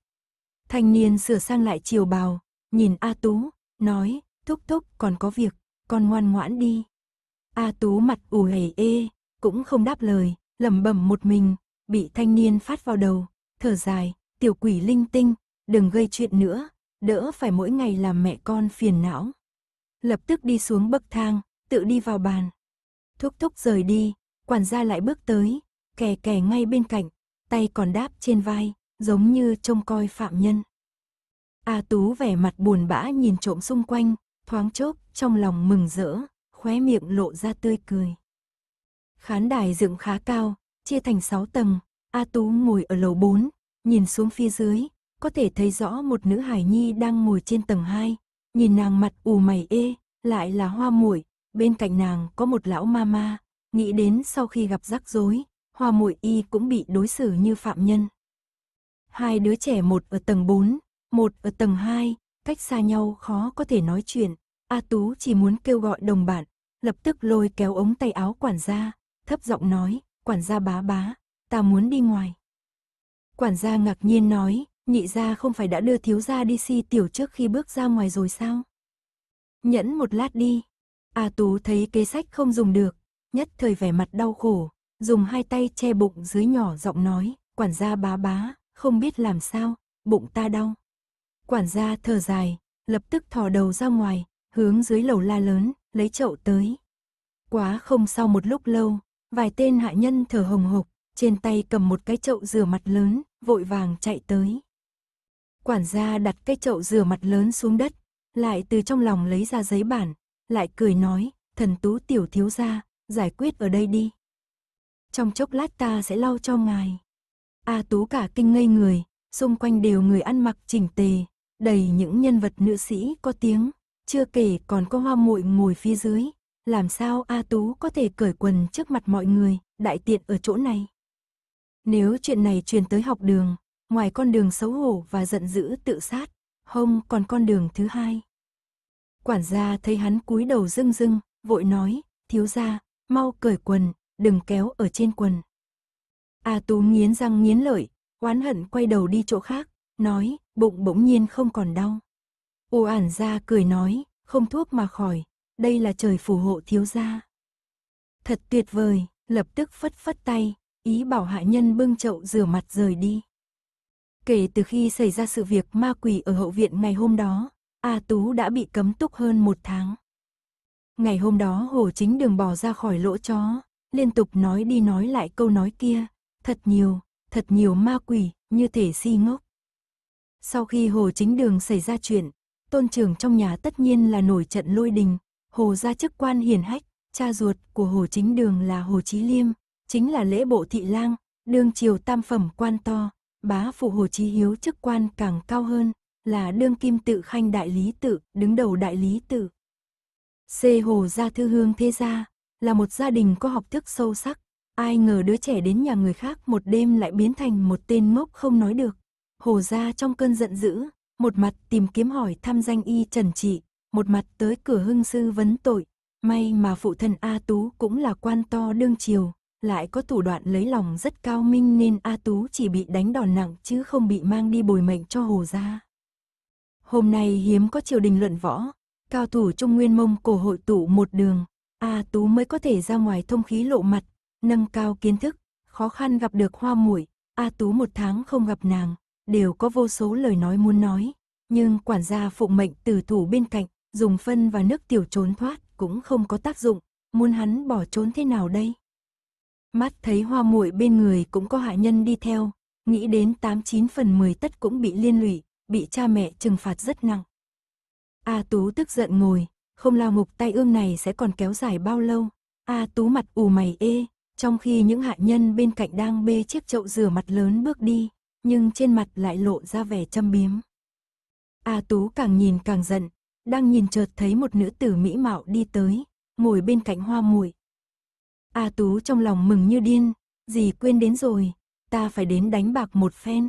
Thanh niên sửa sang lại chiều bào, nhìn A Tú, nói, thúc thúc còn có việc, con ngoan ngoãn đi. A Tú mặt ủ hề ê, cũng không đáp lời, lẩm bẩm một mình, bị thanh niên phát vào đầu, thở dài, tiểu quỷ linh tinh, đừng gây chuyện nữa, đỡ phải mỗi ngày làm mẹ con phiền não. Lập tức đi xuống bậc thang, tự đi vào bàn. Thúc thúc rời đi, quản gia lại bước tới, kè kè ngay bên cạnh, tay còn đáp trên vai, giống như trông coi phạm nhân. A Tú vẻ mặt buồn bã nhìn trộm xung quanh, thoáng chốc, trong lòng mừng rỡ, khóe miệng lộ ra tươi cười. Khán đài dựng khá cao, chia thành 6 tầng, A Tú ngồi ở lầu 4, nhìn xuống phía dưới, có thể thấy rõ một nữ hải nhi đang ngồi trên tầng 2, nhìn nàng mặt ù mày ê, lại là hoa muội, bên cạnh nàng có một lão mama, nghĩ đến sau khi gặp rắc rối, hoa muội y cũng bị đối xử như phạm nhân. Hai đứa trẻ một ở tầng 4, một ở tầng 2, cách xa nhau khó có thể nói chuyện. A Tú chỉ muốn kêu gọi đồng bạn, lập tức lôi kéo ống tay áo quản gia, thấp giọng nói, quản gia bá bá, ta muốn đi ngoài. Quản gia ngạc nhiên nói, nhị gia không phải đã đưa thiếu gia đi si tiểu trước khi bước ra ngoài rồi sao? Nhẫn một lát đi. A Tú thấy kế sách không dùng được, nhất thời vẻ mặt đau khổ, dùng hai tay che bụng dưới nhỏ giọng nói, quản gia bá bá, không biết làm sao, bụng ta đau. Quản gia thở dài, lập tức thò đầu ra ngoài, hướng dưới lầu la lớn, lấy chậu tới. Quá không sau một lúc lâu, vài tên hạ nhân thở hồng hộc, trên tay cầm một cái chậu rửa mặt lớn, vội vàng chạy tới. Quản gia đặt cái chậu rửa mặt lớn xuống đất, lại từ trong lòng lấy ra giấy bản, lại cười nói, thần tú tiểu thiếu gia, giải quyết ở đây đi. Trong chốc lát ta sẽ lau cho ngài. A Tú cả kinh ngây người, xung quanh đều người ăn mặc chỉnh tề, đầy những nhân vật nữ sĩ có tiếng, chưa kể còn có hoa muội ngồi phía dưới. Làm sao A Tú có thể cởi quần trước mặt mọi người, đại tiện ở chỗ này. Nếu chuyện này truyền tới học đường, ngoài con đường xấu hổ và giận dữ tự sát, không còn con đường thứ hai. Quản gia thấy hắn cúi đầu rưng rưng, vội nói, thiếu gia, mau cởi quần, đừng kéo ở trên quần. A à, Tú nghiến răng nghiến lợi, oán hận quay đầu đi chỗ khác, nói, bụng bỗng nhiên không còn đau. Ô ản ra cười nói, không thuốc mà khỏi, đây là trời phù hộ thiếu gia. Thật tuyệt vời, lập tức phất phất tay, ý bảo hạ nhân bưng chậu rửa mặt rời đi. Kể từ khi xảy ra sự việc ma quỷ ở hậu viện ngày hôm đó, A Tú đã bị cấm túc hơn một tháng. Ngày hôm đó Hồ Chính Đường bỏ ra khỏi lỗ chó, liên tục nói đi nói lại câu nói kia, Thật nhiều, thật nhiều ma quỷ, như thể si ngốc. Sau khi Hồ Chính Đường xảy ra chuyện, tôn trưởng trong nhà tất nhiên là nổi trận lôi đình, Hồ gia chức quan hiền hách, cha ruột của Hồ Chính Đường là Hồ Chí Liêm, chính là lễ bộ thị lang, đương triều tam phẩm quan to, bá phụ Hồ Chí Hiếu chức quan càng cao hơn, là đương kim tự khanh đại lý tự, đứng đầu đại lý tự. C. Hồ gia thư hương thế gia, là một gia đình có học thức sâu sắc, Ai ngờ đứa trẻ đến nhà người khác một đêm lại biến thành một tên mốc không nói được. Hồ ra trong cơn giận dữ, một mặt tìm kiếm hỏi thăm danh y trần trị, một mặt tới cửa hưng sư vấn tội. May mà phụ thần A Tú cũng là quan to đương triều, lại có thủ đoạn lấy lòng rất cao minh nên A Tú chỉ bị đánh đòn nặng chứ không bị mang đi bồi mệnh cho hồ gia. Hôm nay hiếm có triều đình luận võ, cao thủ Trung Nguyên Mông cổ hội tụ một đường, A Tú mới có thể ra ngoài thông khí lộ mặt, nâng cao kiến thức, khó khăn gặp được hoa mũi A Tú một tháng không gặp nàng, đều có vô số lời nói muốn nói, nhưng quản gia phụ mệnh từ thủ bên cạnh, dùng phân và nước tiểu trốn thoát cũng không có tác dụng, muốn hắn bỏ trốn thế nào đây? Mắt thấy hoa muội bên người cũng có hạ nhân đi theo, nghĩ đến 89 phần 10 tất cũng bị liên lụy, bị cha mẹ trừng phạt rất nặng. A Tú tức giận ngồi, không lao ngục tay ương này sẽ còn kéo dài bao lâu? A Tú mặt ù mày ê, trong khi những hạ nhân bên cạnh đang bê chiếc chậu rửa mặt lớn bước đi, nhưng trên mặt lại lộ ra vẻ châm biếm. A Tú càng nhìn càng giận, đang nhìn chợt thấy một nữ tử mỹ mạo đi tới, ngồi bên cạnh hoa muội. A Tú trong lòng mừng như điên, gì quên đến rồi, ta phải đến đánh bạc một phen.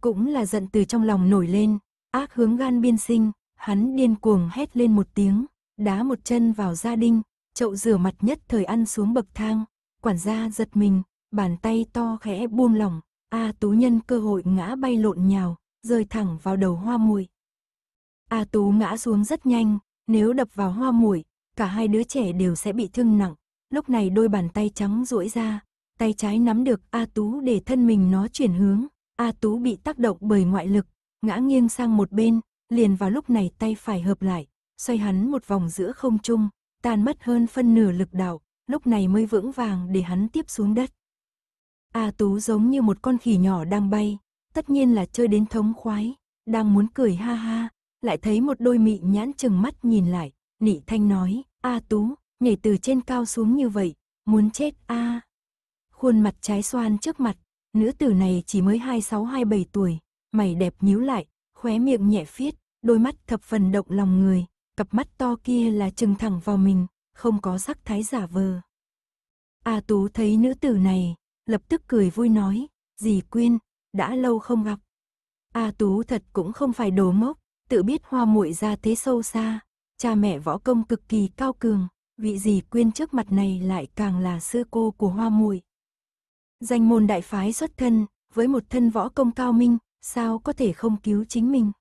Cũng là giận từ trong lòng nổi lên, ác hướng gan biên sinh, hắn điên cuồng hét lên một tiếng, đá một chân vào gia đình, chậu rửa mặt nhất thời ăn xuống bậc thang, quản gia giật mình, bàn tay to khẽ buông lỏng, A Tú nhân cơ hội ngã bay lộn nhào, rơi thẳng vào đầu hoa muội. A Tú ngã xuống rất nhanh, nếu đập vào hoa muội, cả hai đứa trẻ đều sẽ bị thương nặng. Lúc này đôi bàn tay trắng duỗi ra, tay trái nắm được A Tú để thân mình nó chuyển hướng. A Tú bị tác động bởi ngoại lực, ngã nghiêng sang một bên, liền vào lúc này tay phải hợp lại, xoay hắn một vòng giữa không trung, tan mất hơn phân nửa lực đạo lúc này mới vững vàng để hắn tiếp xuống đất. A Tú giống như một con khỉ nhỏ đang bay, tất nhiên là chơi đến thống khoái, đang muốn cười ha ha, lại thấy một đôi mị nhãn chừng mắt nhìn lại, nị thanh nói, A Tú, nhảy từ trên cao xuống như vậy, muốn chết a. Khuôn mặt trái xoan trước mặt, nữ tử này chỉ mới 26-27 tuổi, mày đẹp nhíu lại, khóe miệng nhẹ phiết, đôi mắt thập phần động lòng người, cặp mắt to kia là chừng thẳng vào mình, không có sắc thái giả vờ. A Tú thấy nữ tử này, lập tức cười vui nói, dì Quyên, đã lâu không gặp. A Tú thật cũng không phải đồ mốc, tự biết hoa muội ra thế sâu xa, cha mẹ võ công cực kỳ cao cường, vị dì Quyên trước mặt này lại càng là sư cô của hoa muội. Danh môn đại phái xuất thân, với một thân võ công cao minh, sao có thể không cứu chính mình.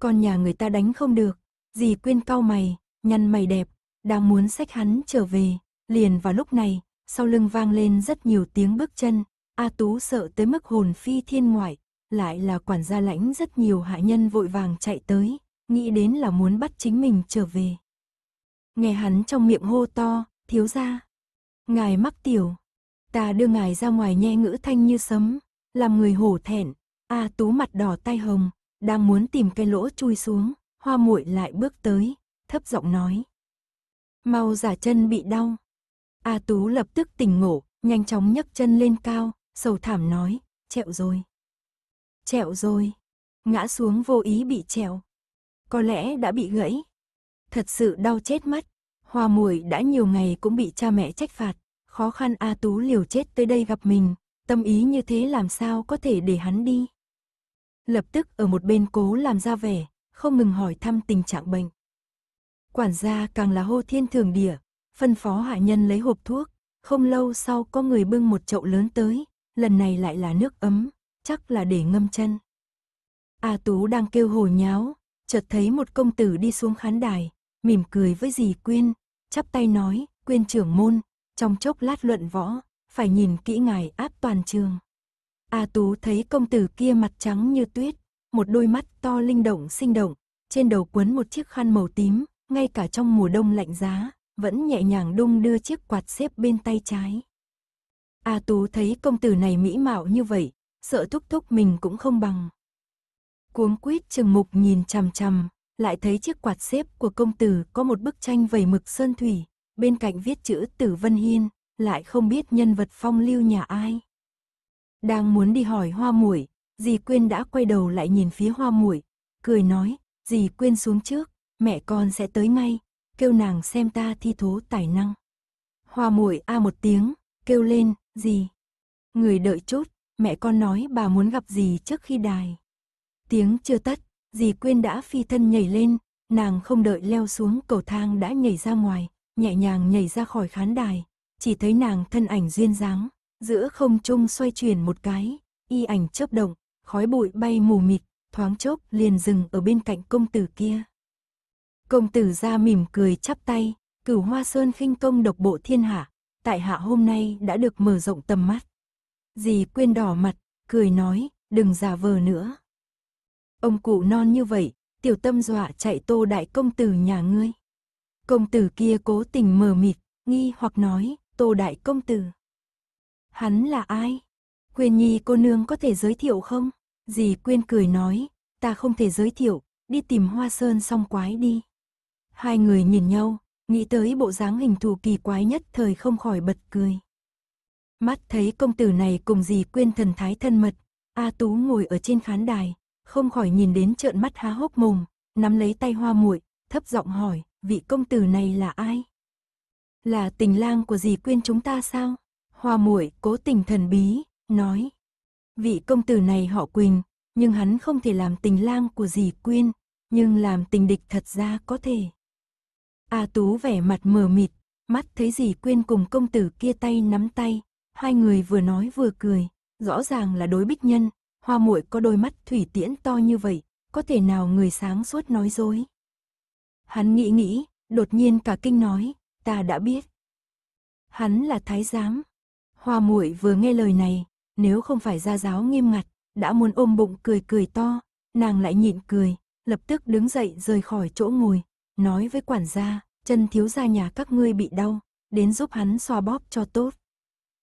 Con nhà người ta đánh không được, dì Quyên cao mày, nhăn mày đẹp, đang muốn xách hắn trở về, liền vào lúc này, sau lưng vang lên rất nhiều tiếng bước chân, A Tú sợ tới mức hồn phi thiên ngoại, lại là quản gia lãnh rất nhiều hạ nhân vội vàng chạy tới, nghĩ đến là muốn bắt chính mình trở về. Nghe hắn trong miệng hô to, thiếu ra. Ngài mắc tiểu, ta đưa ngài ra ngoài nghe ngữ thanh như sấm, làm người hổ thẹn, A Tú mặt đỏ tay hồng, đang muốn tìm cái lỗ chui xuống, Hoa Muội lại bước tới, thấp giọng nói, mau giả chân bị đau. A Tú lập tức tỉnh ngộ, nhanh chóng nhấc chân lên cao, sầu thảm nói, trẹo rồi. Trẹo rồi. Ngã xuống vô ý bị trẹo. Có lẽ đã bị gãy. Thật sự đau chết mắt. Hoa mùi đã nhiều ngày cũng bị cha mẹ trách phạt. Khó khăn A Tú liều chết tới đây gặp mình. Tâm ý như thế làm sao có thể để hắn đi. Lập tức ở một bên cố làm ra vẻ, không ngừng hỏi thăm tình trạng bệnh. Quản gia càng là hô thiên thường địa, phân phó hạ nhân lấy hộp thuốc, không lâu sau có người bưng một chậu lớn tới, lần này lại là nước ấm, chắc là để ngâm chân. A Tú đang kêu hồ nháo, chợt thấy một công tử đi xuống khán đài, mỉm cười với dì Quyên, chắp tay nói, Quyên trưởng môn, trong chốc lát luận võ, phải nhìn kỹ ngài áp toàn trường. A Tú thấy công tử kia mặt trắng như tuyết, một đôi mắt to linh động sinh động, trên đầu quấn một chiếc khăn màu tím, ngay cả trong mùa đông lạnh giá, vẫn nhẹ nhàng đung đưa chiếc quạt xếp bên tay trái. A Tú thấy công tử này mỹ mạo như vậy, sợ thúc thúc mình cũng không bằng. Cuống quýt chừng mục nhìn chằm chằm, lại thấy chiếc quạt xếp của công tử có một bức tranh vầy mực sơn thủy, bên cạnh viết chữ Tử Vân Hiên, lại không biết nhân vật phong lưu nhà ai. Đang muốn đi hỏi hoa muội, dì Quyên đã quay đầu lại nhìn phía hoa muội, cười nói, dì Quyên xuống trước, mẹ con sẽ tới ngay, kêu nàng xem ta thi thố tài năng. Hoa muội a một tiếng, kêu lên, gì? Người đợi chút mẹ con nói bà muốn gặp gì trước khi đài. Tiếng chưa tắt, dì quên đã phi thân nhảy lên, nàng không đợi leo xuống cầu thang đã nhảy ra ngoài, nhẹ nhàng nhảy ra khỏi khán đài, chỉ thấy nàng thân ảnh duyên dáng, giữa không trung xoay chuyển một cái, y ảnh chớp động, khói bụi bay mù mịt, thoáng chốc liền dừng ở bên cạnh công tử kia. Công tử ra mỉm cười chắp tay, cửu hoa sơn khinh công độc bộ thiên hạ, tại hạ hôm nay đã được mở rộng tầm mắt. Dì quyên đỏ mặt, cười nói, đừng giả vờ nữa. Ông cụ non như vậy, tiểu tâm dọa chạy tô đại công tử nhà ngươi. Công tử kia cố tình mờ mịt, nghi hoặc nói, tô đại công tử. Hắn là ai? Quyên nhi cô nương có thể giới thiệu không? Dì quyên cười nói, ta không thể giới thiệu, đi tìm hoa sơn song quái đi. Hai người nhìn nhau, nghĩ tới bộ dáng hình thù kỳ quái nhất thời không khỏi bật cười. Mắt thấy công tử này cùng dì quyên thần thái thân mật, A Tú ngồi ở trên khán đài, không khỏi nhìn đến trợn mắt há hốc mồm, nắm lấy tay hoa muội, thấp giọng hỏi, vị công tử này là ai? Là tình lang của dì quyên chúng ta sao? Hoa muội cố tình thần bí, nói. Vị công tử này họ Quỳnh, nhưng hắn không thể làm tình lang của dì quyên, nhưng làm tình địch thật ra có thể. A Tú vẻ mặt mờ mịt, mắt thấy gì quên cùng công tử kia tay nắm tay, hai người vừa nói vừa cười, rõ ràng là đối bích nhân, hoa muội có đôi mắt thủy tiễn to như vậy, có thể nào người sáng suốt nói dối. Hắn nghĩ nghĩ, đột nhiên cả kinh nói, ta đã biết. Hắn là thái giám. Hoa muội vừa nghe lời này, nếu không phải gia giáo nghiêm ngặt, đã muốn ôm bụng cười cười to, nàng lại nhịn cười, lập tức đứng dậy rời khỏi chỗ ngồi, nói với quản gia, chân thiếu gia nhà các ngươi bị đau, đến giúp hắn xoa bóp cho tốt.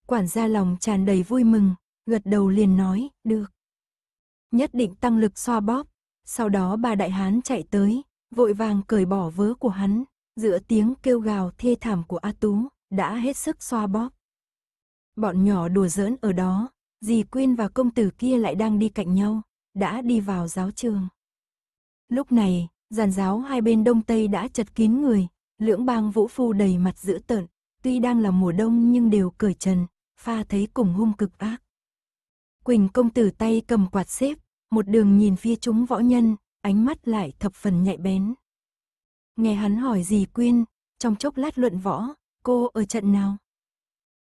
Quản gia lòng tràn đầy vui mừng, gật đầu liền nói, được. Nhất định tăng lực xoa bóp, sau đó bà đại hán chạy tới, vội vàng cởi bỏ vớ của hắn, giữa tiếng kêu gào thê thảm của A Tú, đã hết sức xoa bóp. Bọn nhỏ đùa giỡn ở đó, dì Quyên và công tử kia lại đang đi cạnh nhau, đã đi vào giáo trường. Lúc này, Giàn giáo hai bên đông tây đã chật kín người, lưỡng bang vũ phu đầy mặt dữ tợn, tuy đang là mùa đông nhưng đều cởi trần, pha thấy cùng hung cực ác. Quỳnh công tử tay cầm quạt xếp, một đường nhìn phía chúng võ nhân, ánh mắt lại thập phần nhạy bén. Nghe hắn hỏi dì Quyên, trong chốc lát luận võ, cô ở trận nào?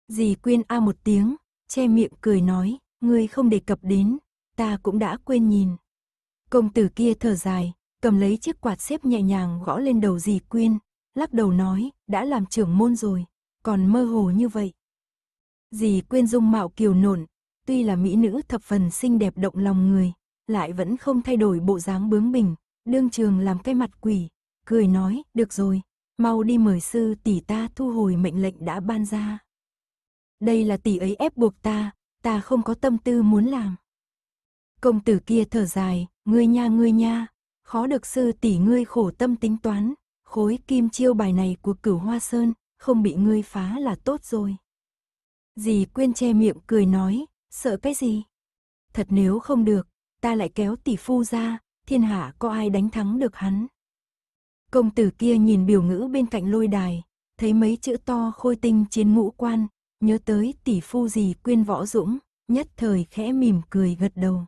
Dì Quyên a một tiếng, che miệng cười nói, ngươi không đề cập đến, ta cũng đã quên nhìn. Công tử kia thở dài, cầm lấy chiếc quạt xếp nhẹ nhàng gõ lên đầu dì Quyên, lắc đầu nói, đã làm trưởng môn rồi, còn mơ hồ như vậy. Dì Quyên dung mạo kiều nổn, tuy là mỹ nữ thập phần xinh đẹp động lòng người, lại vẫn không thay đổi bộ dáng bướng bỉnh, đương trường làm cái mặt quỷ, cười nói, được rồi, mau đi mời sư tỷ ta thu hồi mệnh lệnh đã ban ra. Đây là tỷ ấy ép buộc ta, ta không có tâm tư muốn làm. Công tử kia thở dài, ngươi nha ngươi nha, khó được sư tỷ ngươi khổ tâm tính toán, khối kim chiêu bài này của cửu hoa sơn, không bị ngươi phá là tốt rồi. Dì quyên che miệng cười nói, sợ cái gì? Thật nếu không được, ta lại kéo tỷ phu ra, thiên hạ có ai đánh thắng được hắn. Công tử kia nhìn biểu ngữ bên cạnh lôi đài, thấy mấy chữ to khôi tinh chiến ngũ quan, nhớ tới tỷ phu dì quyên võ dũng, nhất thời khẽ mỉm cười gật đầu.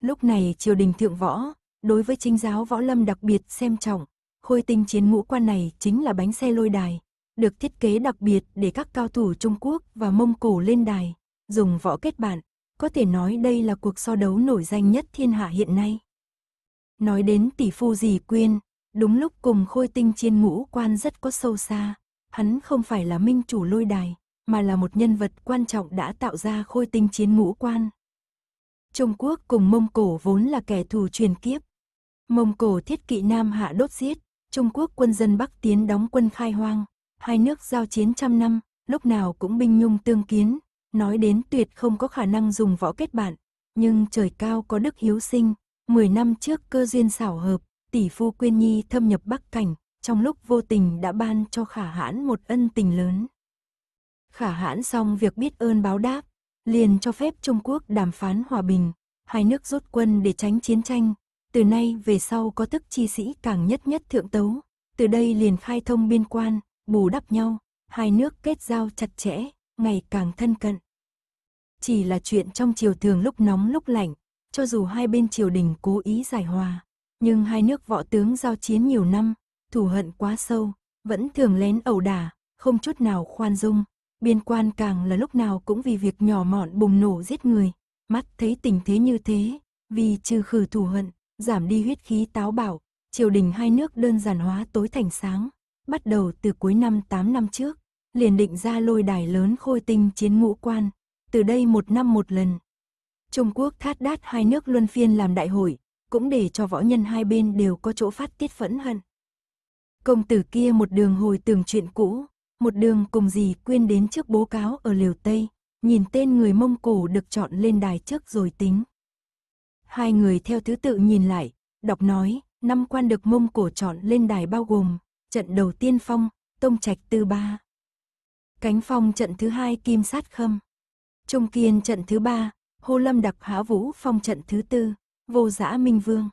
Lúc này triều đình thượng võ, đối với chính giáo võ lâm đặc biệt xem trọng, khôi tinh chiến ngũ quan này chính là bánh xe lôi đài, được thiết kế đặc biệt để các cao thủ Trung Quốc và Mông Cổ lên đài, dùng võ kết bạn, có thể nói đây là cuộc so đấu nổi danh nhất thiên hạ hiện nay. Nói đến tỷ phu dì quyên, đúng lúc cùng khôi tinh chiến ngũ quan rất có sâu xa, hắn không phải là minh chủ lôi đài, mà là một nhân vật quan trọng đã tạo ra khôi tinh chiến ngũ quan. Trung Quốc cùng Mông Cổ vốn là kẻ thù truyền kiếp, Mông Cổ thiết kỵ Nam hạ đốt giết, Trung Quốc quân dân Bắc tiến đóng quân khai hoang, hai nước giao chiến trăm năm, lúc nào cũng binh nhung tương kiến, nói đến tuyệt không có khả năng dùng võ kết bạn, nhưng trời cao có đức hiếu sinh, 10 năm trước cơ duyên xảo hợp, tỷ phu Quyên Nhi thâm nhập Bắc cảnh, trong lúc vô tình đã ban cho Khả Hãn một ân tình lớn. Khả Hãn xong việc biết ơn báo đáp, liền cho phép Trung Quốc đàm phán hòa bình, hai nước rút quân để tránh chiến tranh, từ nay về sau có tức chi sĩ càng nhất nhất thượng tấu, từ đây liền khai thông biên quan, bù đắp nhau, hai nước kết giao chặt chẽ, ngày càng thân cận. Chỉ là chuyện trong triều thường lúc nóng lúc lạnh, cho dù hai bên triều đình cố ý giải hòa, nhưng hai nước võ tướng giao chiến nhiều năm, thù hận quá sâu, vẫn thường lén ẩu đả, không chút nào khoan dung, biên quan càng là lúc nào cũng vì việc nhỏ mọn bùng nổ giết người, mắt thấy tình thế như thế, vì trừ khử thù hận, giảm đi huyết khí táo bạo, triều đình hai nước đơn giản hóa tối thành sáng, bắt đầu từ cuối năm 8 năm trước, liền định ra lôi đài lớn khôi tinh chiến ngũ quan, từ đây một năm một lần. Trung Quốc thát đát hai nước luân phiên làm đại hội, cũng để cho võ nhân hai bên đều có chỗ phát tiết phẫn hận. Công tử kia một đường hồi tưởng chuyện cũ, một đường cùng gì quyên đến trước bố cáo ở Liều Tây, nhìn tên người Mông Cổ được chọn lên đài trước rồi tính. Hai người theo thứ tự nhìn lại, đọc nói, năm quan được Mông Cổ chọn lên đài bao gồm, trận đầu tiên phong, tông trạch tư ba. Cánh phong trận thứ hai kim sát khâm. Trung kiên trận thứ ba, hô lâm đặc há vũ phong trận thứ tư, vô giã minh vương.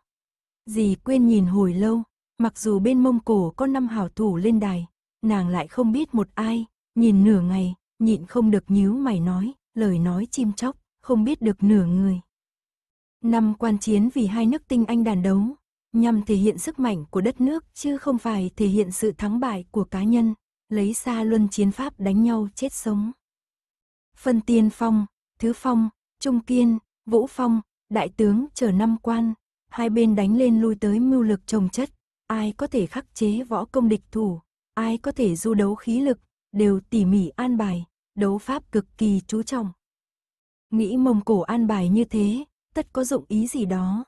Dì quên nhìn hồi lâu, mặc dù bên Mông Cổ có năm hảo thủ lên đài, nàng lại không biết một ai, nhìn nửa ngày, nhịn không được nhíu mày nói, lời nói chim chóc, không biết được nửa người. Năm quan chiến vì hai nước tinh anh đàn đấu, nhằm thể hiện sức mạnh của đất nước chứ không phải thể hiện sự thắng bại của cá nhân, lấy xa luân chiến pháp đánh nhau chết sống. Phân tiên phong, thứ phong, trung kiên, vũ phong, đại tướng chờ năm quan, hai bên đánh lên lui tới mưu lực trồng chất, ai có thể khắc chế võ công địch thủ, ai có thể du đấu khí lực, đều tỉ mỉ an bài, đấu pháp cực kỳ chú trọng. Nghĩ mông cổ an bài như thế, tất có dụng ý gì đó.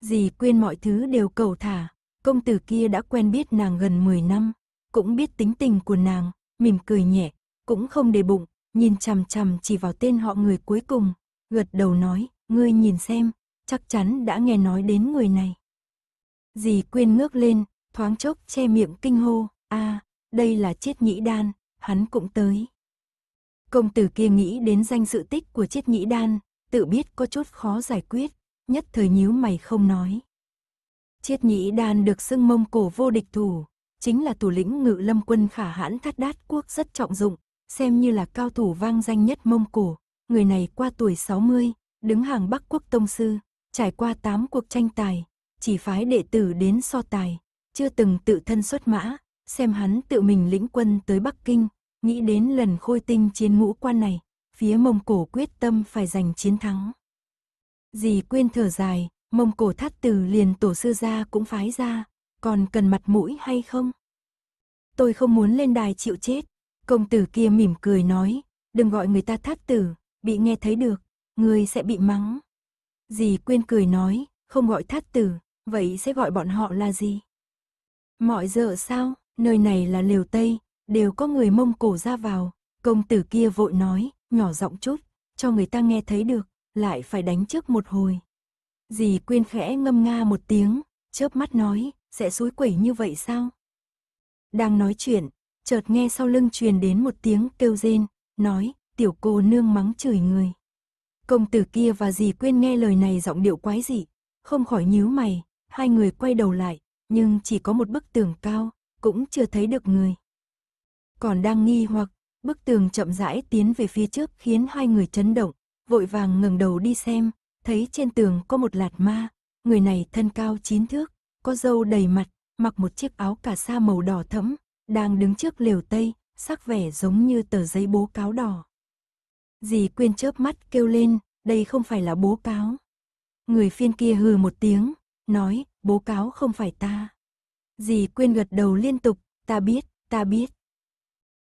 Dì quyên mọi thứ đều cầu thả, công tử kia đã quen biết nàng gần 10 năm, cũng biết tính tình của nàng, mỉm cười nhẹ, cũng không để bụng, nhìn chằm chằm chỉ vào tên họ người cuối cùng, gật đầu nói, ngươi nhìn xem, chắc chắn đã nghe nói đến người này. Dì quyên ngước lên, thoáng chốc che miệng kinh hô, a à, đây là chiết nhĩ đan, hắn cũng tới. Công tử kia nghĩ đến danh sự tích của chiết nhĩ đan, tự biết có chút khó giải quyết, nhất thời nhíu mày không nói. Chiết nhĩ đan được xưng mông cổ vô địch thủ, chính là thủ lĩnh ngự lâm quân khả hãn thắt đát quốc rất trọng dụng, xem như là cao thủ vang danh nhất mông cổ. Người này qua tuổi 60, đứng hàng Bắc quốc tông sư, trải qua 8 cuộc tranh tài, chỉ phái đệ tử đến so tài, chưa từng tự thân xuất mã, xem hắn tự mình lĩnh quân tới Bắc Kinh, nghĩ đến lần khôi tinh chiến ngũ quan này, phía Mông Cổ quyết tâm phải giành chiến thắng. Dì quyên thở dài, Mông Cổ thắt từ liền tổ sư ra cũng phái ra, còn cần mặt mũi hay không? Tôi không muốn lên đài chịu chết, công tử kia mỉm cười nói, đừng gọi người ta thắt tử, bị nghe thấy được, người sẽ bị mắng. Dì quyên cười nói, không gọi thắt tử, vậy sẽ gọi bọn họ là gì? Mọi giờ sao, nơi này là liều Tây, đều có người Mông Cổ ra vào, công tử kia vội nói, nhỏ giọng chút, cho người ta nghe thấy được, lại phải đánh trước một hồi. Dì Quyên khẽ ngâm nga một tiếng, chớp mắt nói, sẽ suối quẩy như vậy sao? Đang nói chuyện, chợt nghe sau lưng truyền đến một tiếng kêu rên, nói, tiểu cô nương mắng chửi người. Công tử kia và dì Quyên nghe lời này giọng điệu quái dị, không khỏi nhíu mày, hai người quay đầu lại, nhưng chỉ có một bức tường cao, cũng chưa thấy được người. Còn đang nghi hoặc, bức tường chậm rãi tiến về phía trước khiến hai người chấn động, vội vàng ngẩng đầu đi xem, thấy trên tường có một lạt ma, người này thân cao chín thước, có râu đầy mặt, mặc một chiếc áo cà sa màu đỏ thẫm, đang đứng trước lều tây, sắc vẻ giống như tờ giấy bố cáo đỏ. Dì Quyên chớp mắt kêu lên, đây không phải là bố cáo. Người phiên kia hừ một tiếng, nói, bố cáo không phải ta. Dì Quyên gật đầu liên tục, ta biết, ta biết.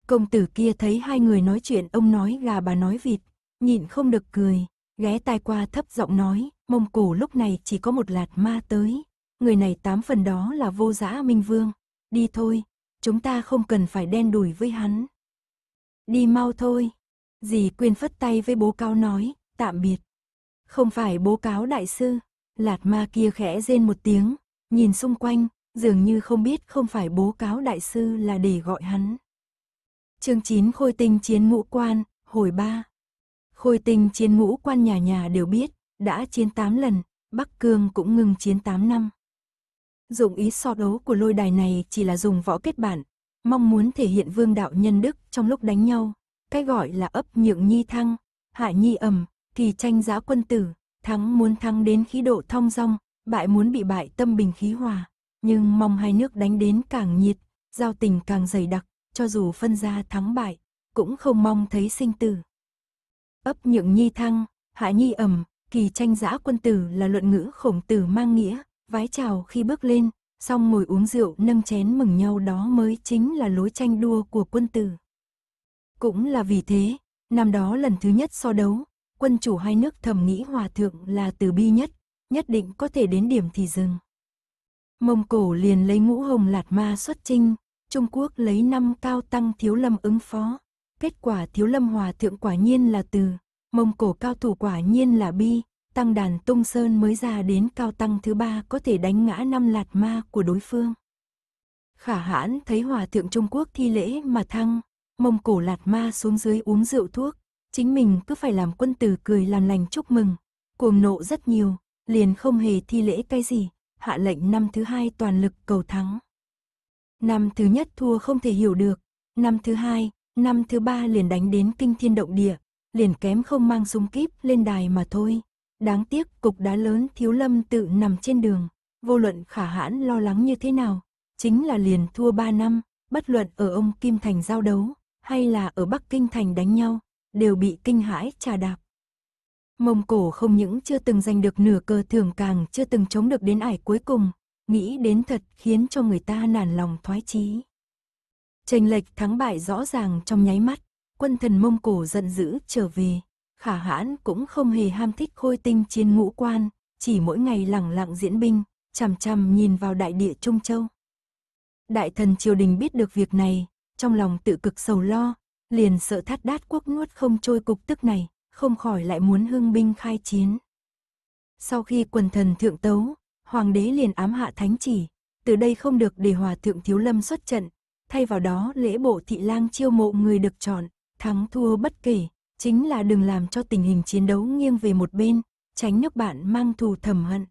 Công tử kia thấy hai người nói chuyện ông nói gà bà nói vịt, nhịn không được cười, ghé tai qua thấp giọng nói, mông cổ lúc này chỉ có một lạt ma tới, người này tám phần đó là vô giã minh vương, đi thôi, chúng ta không cần phải đen đùi với hắn. Đi mau thôi, dì quyên phất tay với bố cáo nói, tạm biệt. Không phải bố cáo đại sư, lạt ma kia khẽ rên một tiếng, nhìn xung quanh, dường như không biết không phải bố cáo đại sư là để gọi hắn. Chương 9 Khôi tinh chiến ngũ quan, hồi 3 Khôi tinh chiến ngũ quan nhà nhà đều biết, đã chiến 8 lần, Bắc Cương cũng ngừng chiến 8 năm. Dụng ý so đấu của lôi đài này chỉ là dùng võ kết bản, mong muốn thể hiện vương đạo nhân đức trong lúc đánh nhau, cái gọi là ấp nhượng nhi thăng, hạ nhi ẩm, kỳ tranh giá quân tử, thắng muốn thắng đến khí độ thong dong, bại muốn bị bại tâm bình khí hòa, nhưng mong hai nước đánh đến càng nhiệt, giao tình càng dày đặc, cho dù phân ra thắng bại, cũng không mong thấy sinh tử. Ấp nhượng nhi thăng, hạ nhi ẩm, kỳ tranh giã quân tử là luận ngữ khổng tử mang nghĩa, vái chào khi bước lên, xong ngồi uống rượu nâng chén mừng nhau đó mới chính là lối tranh đua của quân tử. Cũng là vì thế, năm đó lần thứ nhất so đấu, quân chủ hai nước thầm nghĩ hòa thượng là từ bi nhất, nhất định có thể đến điểm thì dừng. Mông Cổ liền lấy ngũ hồng lạt ma xuất trinh, Trung Quốc lấy năm cao tăng thiếu lâm ứng phó. Kết quả thiếu lâm hòa thượng quả nhiên là từ, mông cổ cao thủ quả nhiên là bi, tăng đàn tung sơn mới ra đến cao tăng thứ ba có thể đánh ngã năm lạt ma của đối phương. Khả hãn thấy hòa thượng Trung Quốc thi lễ mà thăng, mông cổ lạt ma xuống dưới uống rượu thuốc, chính mình cứ phải làm quân tử cười làm lành chúc mừng, cuồng nộ rất nhiều, liền không hề thi lễ cái gì, hạ lệnh năm thứ hai toàn lực cầu thắng. Năm thứ nhất thua không thể hiểu được. Năm thứ hai, năm thứ ba liền đánh đến kinh thiên động địa, liền kém không mang súng kíp lên đài mà thôi. Đáng tiếc cục đá lớn thiếu lâm tự nằm trên đường, vô luận khả hãn lo lắng như thế nào, chính là liền thua ba năm, bất luận ở ông Kim Thành giao đấu, hay là ở Bắc Kinh Thành đánh nhau, đều bị kinh hãi trà đạp. Mông Cổ không những chưa từng giành được nửa cơ thường càng chưa từng chống được đến ải cuối cùng, nghĩ đến thật khiến cho người ta nản lòng thoái chí. Chênh lệch thắng bại rõ ràng trong nháy mắt, quân thần Mông Cổ giận dữ trở về, khả hãn cũng không hề ham thích khôi tinh chiến ngũ quan, chỉ mỗi ngày lẳng lặng diễn binh, chằm chằm nhìn vào đại địa Trung Châu. Đại thần triều đình biết được việc này, trong lòng tự cực sầu lo, liền sợ thắt đát quốc nuốt không trôi cục tức này, không khỏi lại muốn hương binh khai chiến. Sau khi quần thần thượng tấu, hoàng đế liền ám hạ thánh chỉ, từ đây không được để hòa thượng thiếu lâm xuất trận, thay vào đó lễ bộ thị lang chiêu mộ người được chọn, thắng thua bất kể, chính là đừng làm cho tình hình chiến đấu nghiêng về một bên, tránh nước bạn mang thù thầm hận.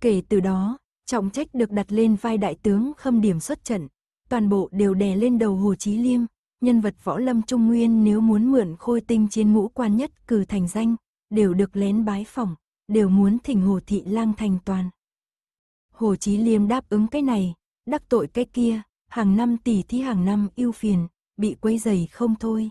Kể từ đó, trọng trách được đặt lên vai đại tướng khâm điểm xuất trận, toàn bộ đều đè lên đầu Hồ Chí Liêm, nhân vật võ lâm trung nguyên nếu muốn mượn khôi tinh chiến ngũ quan nhất cử thành danh, đều được lén bái phỏng đều muốn thỉnh Hồ Thị Lang thành toàn. Hồ Chí Liêm đáp ứng cái này, đắc tội cái kia, hàng năm tỷ thí hàng năm yêu phiền, bị quấy dày không thôi.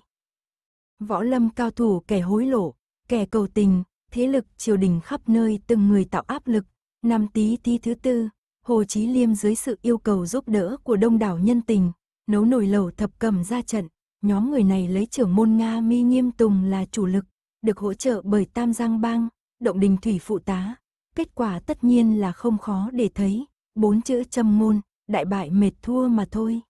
Võ lâm cao thủ kẻ hối lộ, kẻ cầu tình, thế lực triều đình khắp nơi từng người tạo áp lực, năm tí thi thứ tư, Hồ Chí Liêm dưới sự yêu cầu giúp đỡ của đông đảo nhân tình, nấu nồi lẩu thập cầm ra trận, nhóm người này lấy trưởng môn Nga Mi Nghiêm Tùng là chủ lực, được hỗ trợ bởi Tam Giang Bang, động đình thủy phụ tá. Kết quả tất nhiên là không khó để thấy, bốn chữ châm ngôn, đại bại mệt thua mà thôi.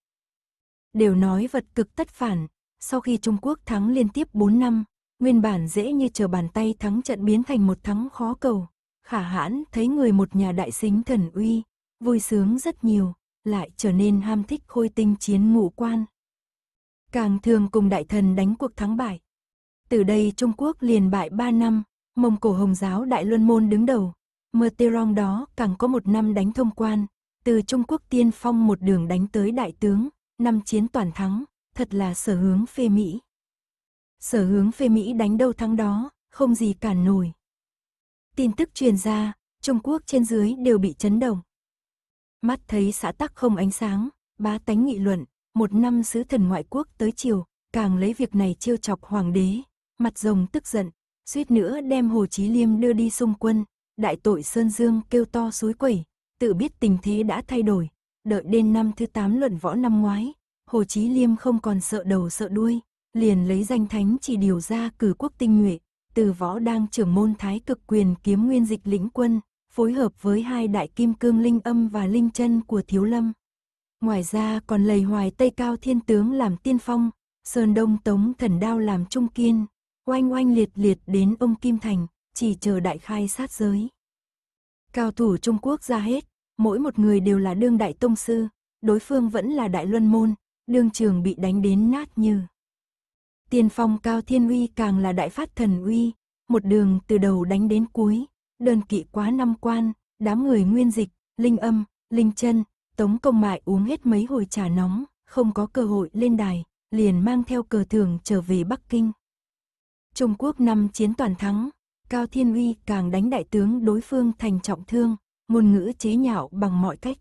Đều nói vật cực tất phản, sau khi Trung Quốc thắng liên tiếp 4 năm, nguyên bản dễ như chờ bàn tay thắng trận biến thành một thắng khó cầu. Khả hãn thấy người một nhà đại sính thần uy, vui sướng rất nhiều, lại trở nên ham thích khôi tinh chiến ngũ quan. Càng thường cùng đại thần đánh cuộc thắng bại. Từ đây Trung Quốc liền bại 3 năm, Mông Cổ Hồng giáo Đại Luân Môn đứng đầu. Mơ Tê Rong đó càng có một năm đánh thông quan, từ Trung Quốc tiên phong một đường đánh tới Đại Tướng, năm chiến toàn thắng, thật là sở hướng phê Mỹ. Sở hướng phê Mỹ đánh đâu thắng đó, không gì cản nổi. Tin tức truyền ra, Trung Quốc trên dưới đều bị chấn động. Mắt thấy xã tắc không ánh sáng, bá tánh nghị luận, một năm sứ thần ngoại quốc tới chiều, càng lấy việc này chiêu chọc hoàng đế. Mặt rồng tức giận, suýt nữa đem Hồ Chí Liêm đưa đi xung quân, đại tội Sơn Dương kêu to suối quẩy, tự biết tình thế đã thay đổi, đợi đến năm thứ 8 luận võ năm ngoái, Hồ Chí Liêm không còn sợ đầu sợ đuôi, liền lấy danh thánh chỉ điều ra cử quốc tinh nhuệ, từ võ đang trưởng môn thái cực quyền kiếm nguyên dịch lĩnh quân, phối hợp với hai đại kim cương linh âm và linh chân của Thiếu Lâm. Ngoài ra còn lầy hoài Tây Cao Thiên Tướng làm tiên phong, Sơn Đông Tống Thần Đao làm trung kiên, oanh oanh liệt liệt đến ông Kim Thành, chỉ chờ đại khai sát giới. Cao thủ Trung Quốc ra hết, mỗi một người đều là đương đại tông sư, đối phương vẫn là đại luân môn, đương trường bị đánh đến nát như. Tiền phong Cao Thiên Uy càng là đại phát thần uy, một đường từ đầu đánh đến cuối, đơn kỵ quá năm quan, đám người nguyên dịch, linh âm, linh chân, tống công mại uống hết mấy hồi trà nóng, không có cơ hội lên đài, liền mang theo cờ thường trở về Bắc Kinh. Trung Quốc năm chiến toàn thắng, Cao Thiên Uy càng đánh đại tướng đối phương thành trọng thương, ngôn ngữ chế nhạo bằng mọi cách.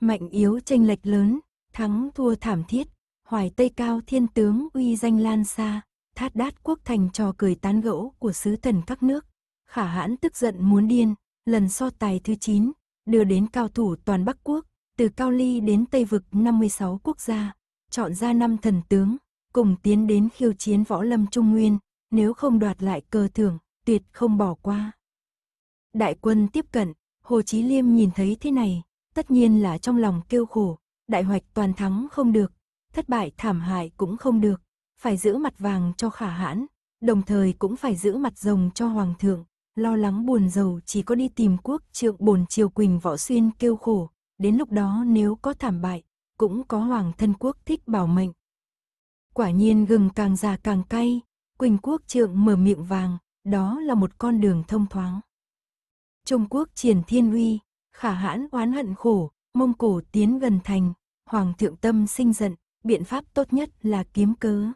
Mạnh yếu tranh lệch lớn, thắng thua thảm thiết, hoài Tây Cao Thiên tướng uy danh lan xa, thát đát quốc thành trò cười tán gẫu của sứ thần các nước. Khả hãn tức giận muốn điên, lần so tài thứ 9, đưa đến cao thủ toàn Bắc Quốc, từ Cao Ly đến Tây Vực 56 quốc gia, chọn ra năm thần tướng, cùng tiến đến khiêu chiến võ lâm Trung Nguyên, nếu không đoạt lại cơ thưởng, tuyệt không bỏ qua. Đại quân tiếp cận, Hồ Chí Liêm nhìn thấy thế này, tất nhiên là trong lòng kêu khổ, đại hoạch toàn thắng không được, thất bại thảm hại cũng không được, phải giữ mặt vàng cho khả hãn, đồng thời cũng phải giữ mặt rồng cho hoàng thượng, lo lắng buồn giàu chỉ có đi tìm quốc trượng bồn triều quỳnh võ xuyên kêu khổ, đến lúc đó nếu có thảm bại, cũng có hoàng thân quốc thích bảo mệnh. Quả nhiên gừng càng già càng cay, Quỳnh Quốc Trượng mở miệng vàng, đó là một con đường thông thoáng. Trung Quốc triển thiên uy, khả hãn oán hận khổ, Mông Cổ tiến gần thành, Hoàng thượng tâm sinh giận, biện pháp tốt nhất là kiếm cớ.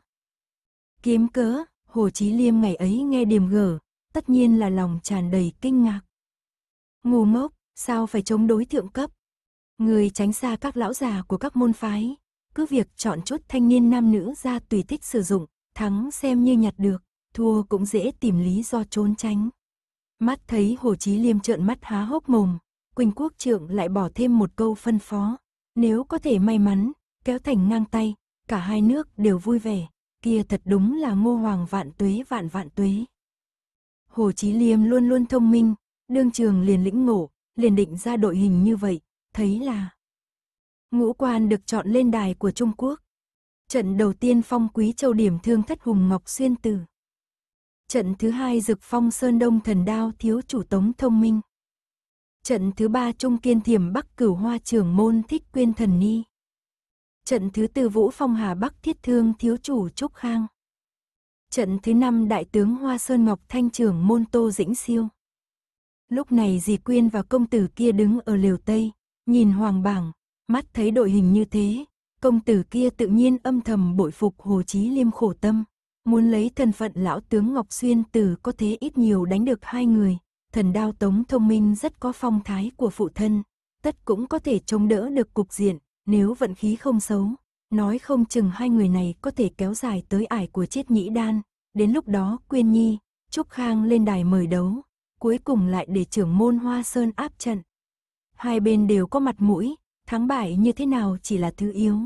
Kiếm cớ, Hồ Chí Liêm ngày ấy nghe điềm gở, tất nhiên là lòng tràn đầy kinh ngạc. Ngu ngốc, sao phải chống đối thượng cấp? Người tránh xa các lão già của các môn phái, cứ việc chọn chút thanh niên nam nữ ra tùy thích sử dụng, Thắng xem như nhặt được, thua cũng dễ tìm lý do trốn tránh. Mắt thấy Hồ Chí Liêm trợn mắt há hốc mồm, Quỳnh Quốc Trượng lại bỏ thêm một câu phân phó. Nếu có thể may mắn, kéo thành ngang tay, cả hai nước đều vui vẻ, kia thật đúng là ngô hoàng vạn tuế vạn vạn tuế. Hồ Chí Liêm luôn luôn thông minh, đương trường liền lĩnh ngộ, liền định ra đội hình như vậy, thấy là ngũ quan được chọn lên đài của Trung Quốc, Trận đầu tiên phong quý châu điểm thương thất hùng ngọc xuyên tử. Trận thứ hai dực phong sơn đông thần đao thiếu chủ tống thông minh. Trận thứ ba trung kiên thiểm bắc cửu hoa trưởng môn thích quyên thần ni. Trận thứ tư vũ phong hà bắc thiết thương thiếu chủ trúc khang. Trận thứ năm đại tướng hoa sơn ngọc thanh trưởng môn tô dĩnh siêu. Lúc này dì Quyên và công tử kia đứng ở liều Tây, nhìn hoàng bảng, mắt thấy đội hình như thế, Công tử kia tự nhiên âm thầm bội phục Hồ Chí Liêm khổ tâm, muốn lấy thân phận lão tướng Ngọc Xuyên Tử có thế ít nhiều đánh được hai người. Thần đao tống thông minh rất có phong thái của phụ thân, tất cũng có thể chống đỡ được cục diện, nếu vận khí không xấu. Nói không chừng hai người này có thể kéo dài tới ải của chết nhĩ đan, đến lúc đó Quyên Nhi, Trúc Khang lên đài mời đấu, cuối cùng lại để trưởng môn Hoa Sơn áp trận. Hai bên đều có mặt mũi, Thắng bại như thế nào chỉ là thứ yếu.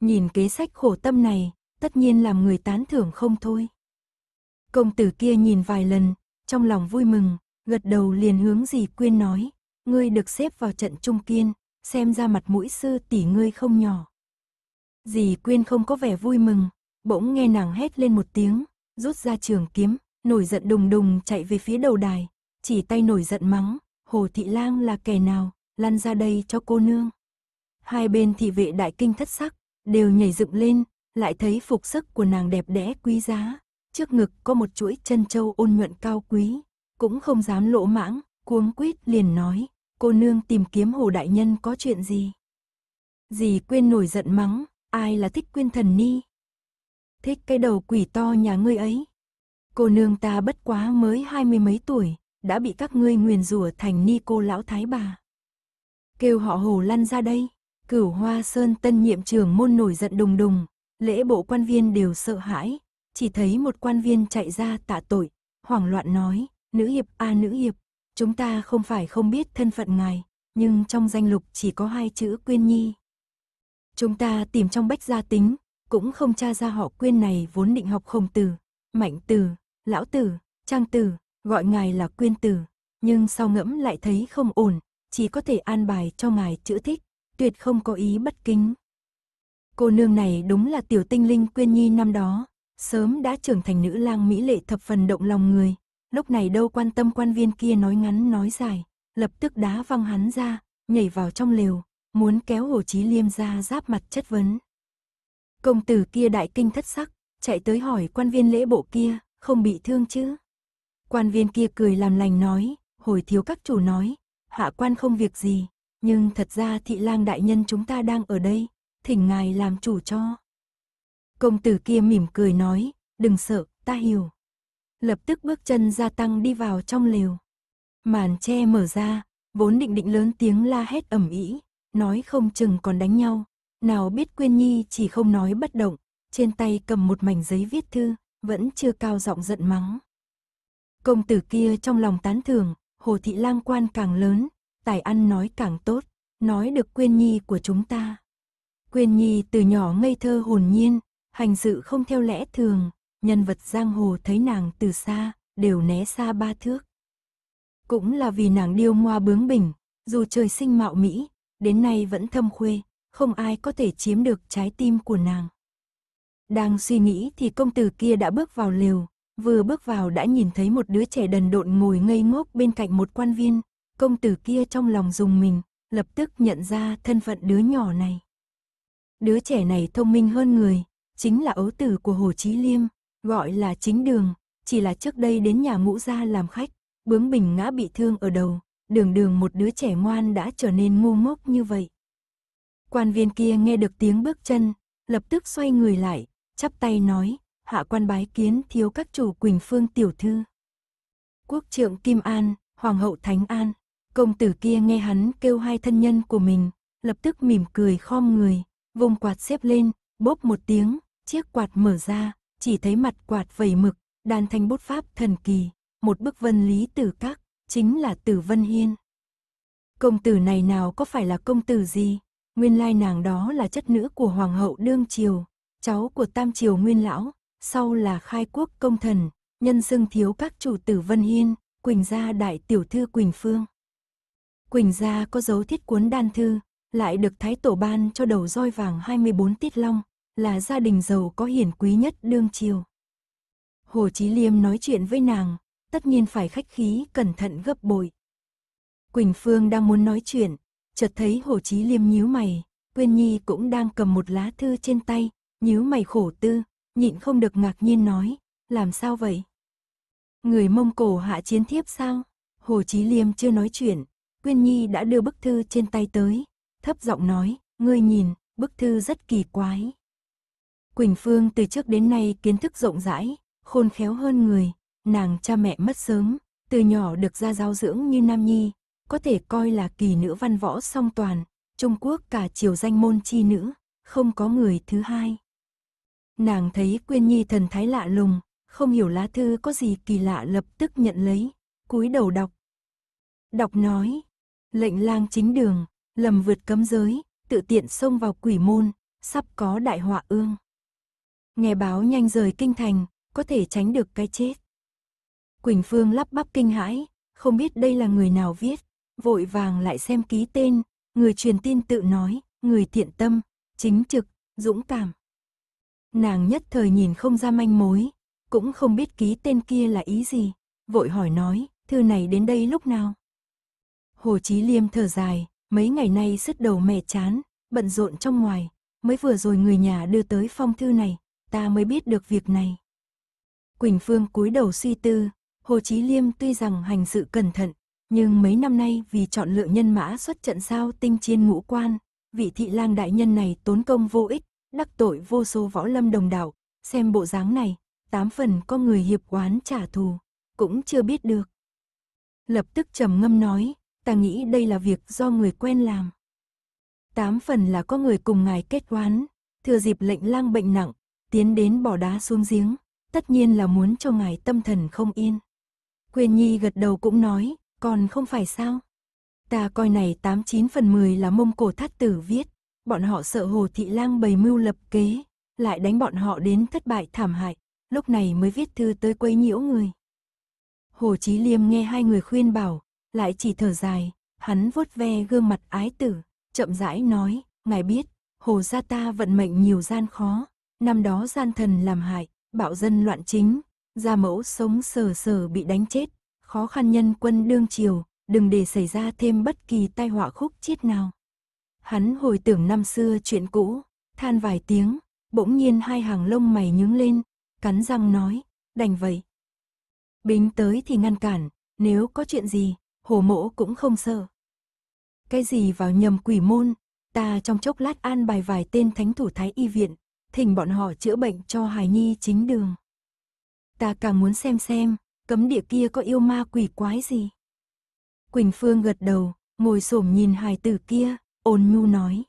Nhìn kế sách khổ tâm này, tất nhiên làm người tán thưởng không thôi. Công tử kia nhìn vài lần, trong lòng vui mừng, gật đầu liền hướng dì quyên nói, ngươi được xếp vào trận trung kiên, xem ra mặt mũi sư tỷ ngươi không nhỏ. Dì quyên không có vẻ vui mừng, bỗng nghe nàng hét lên một tiếng, rút ra trường kiếm, nổi giận đùng đùng chạy về phía đầu đài, chỉ tay nổi giận mắng, Hồ Thị Lang là kẻ nào, lăn ra đây cho cô nương. Hai bên thị vệ đại kinh thất sắc, đều nhảy dựng lên, lại thấy phục sức của nàng đẹp đẽ quý giá, trước ngực có một chuỗi chân châu ôn nhuận cao quý, cũng không dám lỗ mãng, cuống quýt liền nói, cô nương tìm kiếm hồ đại nhân có chuyện gì. Dì quên nổi giận mắng, ai là thích quyên thần ni. Thích cái đầu quỷ to nhà ngươi ấy. Cô nương ta bất quá mới hai mươi mấy tuổi, đã bị các ngươi nguyền rủa thành ni cô lão thái bà kêu họ hồ lăn ra đây. Cửu Hoa Sơn tân nhiệm trưởng môn nổi giận đùng đùng, lễ bộ quan viên đều sợ hãi, chỉ thấy một quan viên chạy ra tạ tội, hoảng loạn nói, nữ hiệp a nữ hiệp, chúng ta không phải không biết thân phận ngài, nhưng trong danh lục chỉ có hai chữ quyên nhi. Chúng ta tìm trong bách gia tính, cũng không tra ra họ quyên này vốn định học khổng tử, mạnh tử, lão tử, trang tử, gọi ngài là quyên tử, nhưng sau ngẫm lại thấy không ổn, chỉ có thể an bài cho ngài chữa thích, tuyệt không có ý bất kính. Cô nương này đúng là tiểu tinh linh quyên nhi năm đó, sớm đã trưởng thành nữ lang mỹ lệ thập phần động lòng người, lúc này đâu quan tâm quan viên kia nói ngắn nói dài, lập tức đá văng hắn ra, nhảy vào trong lều, muốn kéo Hồ Chí Liêm ra giáp mặt chất vấn. Công tử kia đại kinh thất sắc, chạy tới hỏi quan viên lễ bộ kia, không bị thương chứ? Quan viên kia cười làm lành nói, hồi thiếu các chủ nói, hạ quan không việc gì, nhưng thật ra thị lang đại nhân chúng ta đang ở đây, thỉnh ngài làm chủ cho. Công tử kia mỉm cười nói, đừng sợ, ta hiểu. Lập tức bước chân gia tăng đi vào trong lều. Màn che mở ra, vốn định định lớn tiếng la hét ẩm ý, nói không chừng còn đánh nhau. Nào biết Quyên Nhi chỉ không nói bất động, trên tay cầm một mảnh giấy viết thư, vẫn chưa cao giọng giận mắng. Công tử kia trong lòng tán thưởng, Hồ thị lang quan càng lớn, tài ăn nói càng tốt, nói được quyên nhi của chúng ta. Quyên nhi từ nhỏ ngây thơ hồn nhiên, hành sự không theo lẽ thường, nhân vật giang hồ thấy nàng từ xa, đều né xa ba thước. Cũng là vì nàng điêu ngoa bướng bỉnh, dù trời sinh mạo mỹ, đến nay vẫn thâm khuê, không ai có thể chiếm được trái tim của nàng. Đang suy nghĩ thì công tử kia đã bước vào lều, vừa bước vào đã nhìn thấy một đứa trẻ đần độn ngồi ngây ngốc bên cạnh một quan viên, công tử kia trong lòng dùng mình, lập tức nhận ra thân phận đứa nhỏ này. Đứa trẻ này thông minh hơn người, chính là ấu tử của Hồ Chí Liêm, gọi là chính đường, chỉ là trước đây đến nhà ngũ gia làm khách, bướng bình ngã bị thương ở đầu, đường đường một đứa trẻ ngoan đã trở nên ngu ngốc như vậy. Quan viên kia nghe được tiếng bước chân, lập tức xoay người lại, chắp tay nói, hạ quan bái kiến thiếu các chủ Quỳnh Phương tiểu thư. Quốc trượng Kim An, Hoàng hậu Thánh An, công tử kia nghe hắn kêu hai thân nhân của mình, lập tức mỉm cười khom người, vùng quạt xếp lên, bóp một tiếng, chiếc quạt mở ra, chỉ thấy mặt quạt vẩy mực, đàn thanh bút pháp thần kỳ, một bức vân lý tử các, chính là tử vân hiên. Công tử này nào có phải là công tử gì, nguyên lai nàng đó là chất nữ của hoàng hậu đương triều, cháu của tam triều nguyên lão, sau là khai quốc công thần, nhân xưng thiếu các chủ tử Vân Hiên, Quỳnh gia đại tiểu thư Quỳnh Phương. Quỳnh gia có dấu thiết cuốn đan thư, lại được thái tổ ban cho đầu roi vàng 24 tiết long, là gia đình giàu có hiển quý nhất đương triều. Hồ Chí Liêm nói chuyện với nàng, tất nhiên phải khách khí cẩn thận gấp bội. Quỳnh Phương đang muốn nói chuyện, chợt thấy Hồ Chí Liêm nhíu mày, Quyên Nhi cũng đang cầm một lá thư trên tay, nhíu mày khổ tư, nhịn không được ngạc nhiên nói, làm sao vậy? Người Mông Cổ hạ chiến thiếp sao? Hồ Chí Liêm chưa nói chuyện, Quyên Nhi đã đưa bức thư trên tay tới, thấp giọng nói, ngươi nhìn, bức thư rất kỳ quái. Quỳnh Phương từ trước đến nay kiến thức rộng rãi, khôn khéo hơn người, nàng cha mẹ mất sớm, từ nhỏ được ra giáo dưỡng như Nam Nhi, có thể coi là kỳ nữ văn võ song toàn, Trung Quốc cả triều danh môn chi nữ, không có người thứ hai. Nàng thấy Quyên Nhi thần thái lạ lùng, không hiểu lá thư có gì kỳ lạ lập tức nhận lấy, cúi đầu đọc. Đọc nói, lệnh lang chính đường, lầm vượt cấm giới, tự tiện xông vào quỷ môn, sắp có đại họa ương. Nghe báo nhanh rời kinh thành, có thể tránh được cái chết. Quỳnh Phương lắp bắp kinh hãi, không biết đây là người nào viết, vội vàng lại xem ký tên, người truyền tin tự nói, người thiện tâm, chính trực, dũng cảm. Nàng nhất thời nhìn không ra manh mối, cũng không biết ký tên kia là ý gì, vội hỏi nói, thư này đến đây lúc nào? Hồ Chí Liêm thở dài, mấy ngày nay sứt đầu mẹ chán, bận rộn trong ngoài, mới vừa rồi người nhà đưa tới phong thư này, ta mới biết được việc này. Quỳnh Phương cúi đầu suy tư, Hồ Chí Liêm tuy rằng hành sự cẩn thận, nhưng mấy năm nay vì chọn lựa nhân mã xuất trận sao tinh chiên ngũ quan, vị thị lang đại nhân này tốn công vô ích, đắc tội vô số võ lâm đồng đạo, xem bộ dáng này, tám phần có người hiệp quán trả thù, cũng chưa biết được. Lập tức trầm ngâm nói, ta nghĩ đây là việc do người quen làm. Tám phần là có người cùng ngài kết oán, thừa dịp lệnh lang bệnh nặng, tiến đến bỏ đá xuống giếng, tất nhiên là muốn cho ngài tâm thần không yên. Quyền Nhi gật đầu cũng nói, còn không phải sao? Ta coi này 89 phần 10 là mông cổ thắt tử viết bọn họ sợ Hồ Thị Lang bày mưu lập kế, lại đánh bọn họ đến thất bại thảm hại, lúc này mới viết thư tới quấy nhiễu người. Hồ Chí Liêm nghe hai người khuyên bảo, lại chỉ thở dài, hắn vuốt ve gương mặt ái tử, chậm rãi nói, ngài biết, Hồ gia ta vận mệnh nhiều gian khó, năm đó gian thần làm hại, bạo dân loạn chính, gia mẫu sống sờ sờ bị đánh chết, khó khăn nhân quân đương triều, đừng để xảy ra thêm bất kỳ tai họa khúc chiết nào. Hắn hồi tưởng năm xưa chuyện cũ, than vài tiếng, bỗng nhiên hai hàng lông mày nhướng lên, cắn răng nói, đành vậy. Bính tới thì ngăn cản, nếu có chuyện gì, hồ mỗ cũng không sợ. Cái gì vào nhầm quỷ môn, ta trong chốc lát an bài vài tên thánh thủ thái y viện, thỉnh bọn họ chữa bệnh cho hài nhi chính đường. Ta càng muốn xem xem, cấm địa kia có yêu ma quỷ quái gì. Quỳnh Phương gật đầu, ngồi xổm nhìn hài tử kia, ôn nhu nói.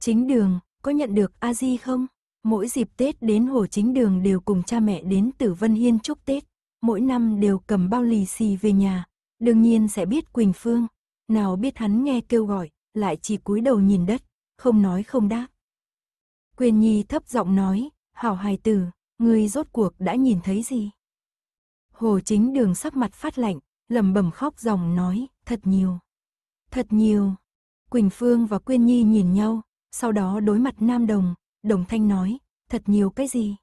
Chính đường, có nhận được a di không? Mỗi dịp Tết đến hồ chính đường đều cùng cha mẹ đến Tử Vân Hiên chúc Tết, mỗi năm đều cầm bao lì xì về nhà, đương nhiên sẽ biết Quỳnh Phương, nào biết hắn nghe kêu gọi, lại chỉ cúi đầu nhìn đất, không nói không đáp. Quyền Nhi thấp giọng nói, hảo hài tử, ngươi rốt cuộc đã nhìn thấy gì? Hồ chính đường sắc mặt phát lạnh, lầm bầm khóc dòng nói, thật nhiều. Thật nhiều, Quỳnh Phương và Quyên Nhi nhìn nhau, sau đó đối mặt Nam Đồng, Đồng Thanh nói, thật nhiều cái gì.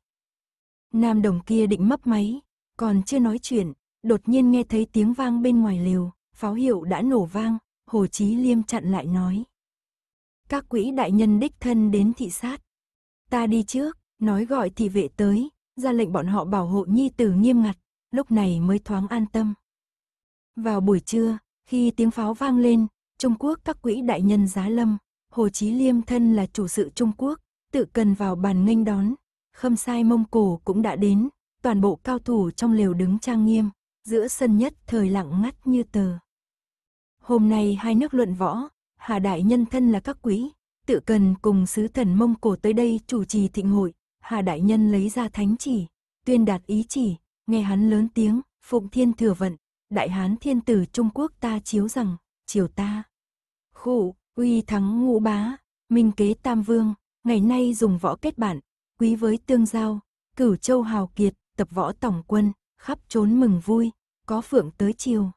Nam Đồng kia định mấp máy, còn chưa nói chuyện, đột nhiên nghe thấy tiếng vang bên ngoài lều, pháo hiệu đã nổ vang, Hồ Chí Liêm chặn lại nói. Các quỹ đại nhân đích thân đến thị sát. Ta đi trước, nói gọi thị vệ tới, ra lệnh bọn họ bảo hộ nhi tử nghiêm ngặt, lúc này mới thoáng an tâm. Vào buổi trưa, khi tiếng pháo vang lên, Trung Quốc các quỹ đại nhân giá lâm, Hồ Chí Liêm thân là chủ sự Trung Quốc, tự cần vào bàn nghênh đón. Khâm sai Mông Cổ cũng đã đến, toàn bộ cao thủ trong lều đứng trang nghiêm, giữa sân nhất thời lặng ngắt như tờ. Hôm nay hai nước luận võ, Hà Đại Nhân thân là các quý, tự cần cùng sứ thần Mông Cổ tới đây chủ trì thịnh hội, Hà Đại Nhân lấy ra thánh chỉ, tuyên đạt ý chỉ, nghe hắn lớn tiếng, phụng thiên thừa vận, Đại Hán thiên tử Trung Quốc ta chiếu rằng, chiều ta, khụ, uy thắng ngũ bá, minh kế tam vương, ngày nay dùng võ kết bạn quý với tương giao, cửu châu hào kiệt, tập võ tổng quân, khắp trốn mừng vui, có phượng tới chiều.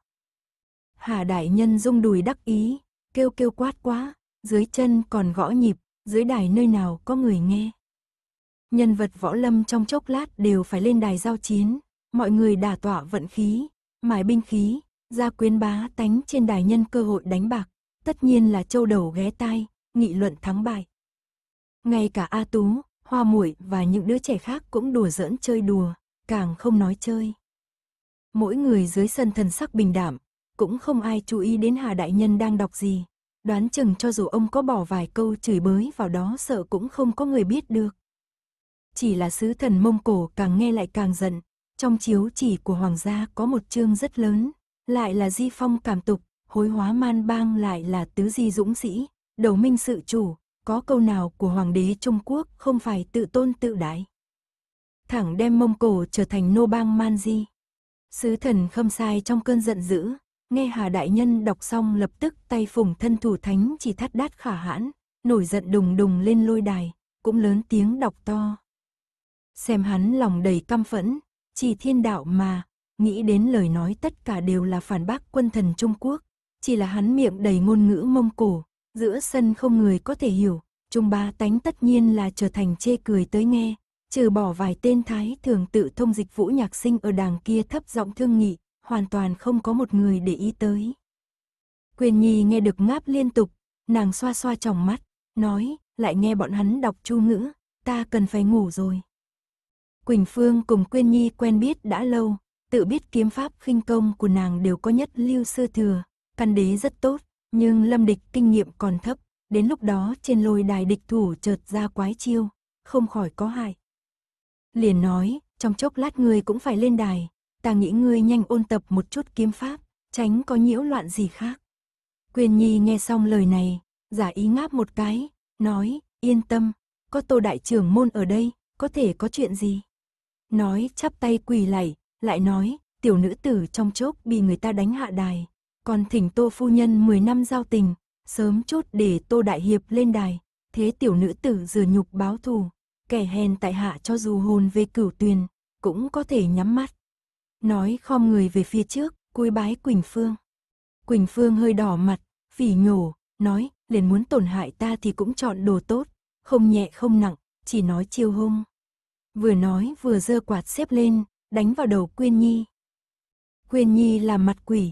Hà đại nhân rung đùi đắc ý, kêu kêu quát quá, dưới chân còn gõ nhịp, dưới đài nơi nào có người nghe. Nhân vật võ lâm trong chốc lát đều phải lên đài giao chiến, mọi người đả tỏa vận khí, mài binh khí, ra quyến bá tánh trên đài nhân cơ hội đánh bạc tất nhiên là châu đầu ghé tai, nghị luận thắng bại. Ngay cả A Tú, Hoa Muội và những đứa trẻ khác cũng đùa giỡn chơi đùa, càng không nói chơi. Mỗi người dưới sân thần sắc bình đảm, cũng không ai chú ý đến Hà Đại Nhân đang đọc gì. Đoán chừng cho dù ông có bỏ vài câu chửi bới vào đó sợ cũng không có người biết được. Chỉ là sứ thần Mông Cổ càng nghe lại càng giận, trong chiếu chỉ của hoàng gia có một chương rất lớn, lại là di phong cảm tục, khối hóa man bang lại là tứ di dũng sĩ, đầu minh sự chủ, có câu nào của Hoàng đế Trung Quốc không phải tự tôn tự đại. Thẳng đem Mông Cổ trở thành nô bang man di. Sứ thần khâm sai trong cơn giận dữ, nghe Hà Đại Nhân đọc xong lập tức tay phùng thân thủ thánh chỉ thắt đát khả hãn, nổi giận đùng đùng lên lôi đài, cũng lớn tiếng đọc to. Xem hắn lòng đầy căm phẫn, chỉ thiên đạo mà, nghĩ đến lời nói tất cả đều là phản bác quân thần Trung Quốc, chỉ là hắn miệng đầy ngôn ngữ mông cổ, giữa sân không người có thể hiểu, trung ba tánh tất nhiên là trở thành chê cười tới nghe, trừ bỏ vài tên thái thường tự thông dịch vũ nhạc sinh ở đàng kia thấp giọng thương nghị, hoàn toàn không có một người để ý tới. Quyền Nhi nghe được ngáp liên tục, nàng xoa xoa tròng mắt, nói, lại nghe bọn hắn đọc chu ngữ, ta cần phải ngủ rồi. Quỳnh Phương cùng Quyên Nhi quen biết đã lâu, tự biết kiếm pháp khinh công của nàng đều có nhất lưu sơ thừa, Căn đế rất tốt, nhưng lâm địch kinh nghiệm còn thấp, đến lúc đó trên lôi đài địch thủ chợt ra quái chiêu, không khỏi có hại. Liền nói, trong chốc lát ngươi cũng phải lên đài, ta nghĩ ngươi nhanh ôn tập một chút kiếm pháp, tránh có nhiễu loạn gì khác. Quyền Nhi nghe xong lời này, giả ý ngáp một cái, nói, yên tâm, có tô đại trưởng môn ở đây, có thể có chuyện gì. Nói chắp tay quỳ lạy, lại nói, tiểu nữ tử trong chốc bị người ta đánh hạ đài, còn thỉnh Tô Phu Nhân 10 năm giao tình, sớm chốt để Tô Đại Hiệp lên đài, thế tiểu nữ tử dừa nhục báo thù, kẻ hèn tại hạ cho dù hồn về cửu tuyền, cũng có thể nhắm mắt. Nói khom người về phía trước, cúi bái Quỳnh Phương. Quỳnh Phương hơi đỏ mặt, phỉ nhổ, nói, liền muốn tổn hại ta thì cũng chọn đồ tốt, không nhẹ không nặng, chỉ nói chiêu hung. Vừa nói vừa dơ quạt xếp lên, đánh vào đầu Quyên Nhi. Quyên Nhi làm mặt quỷ,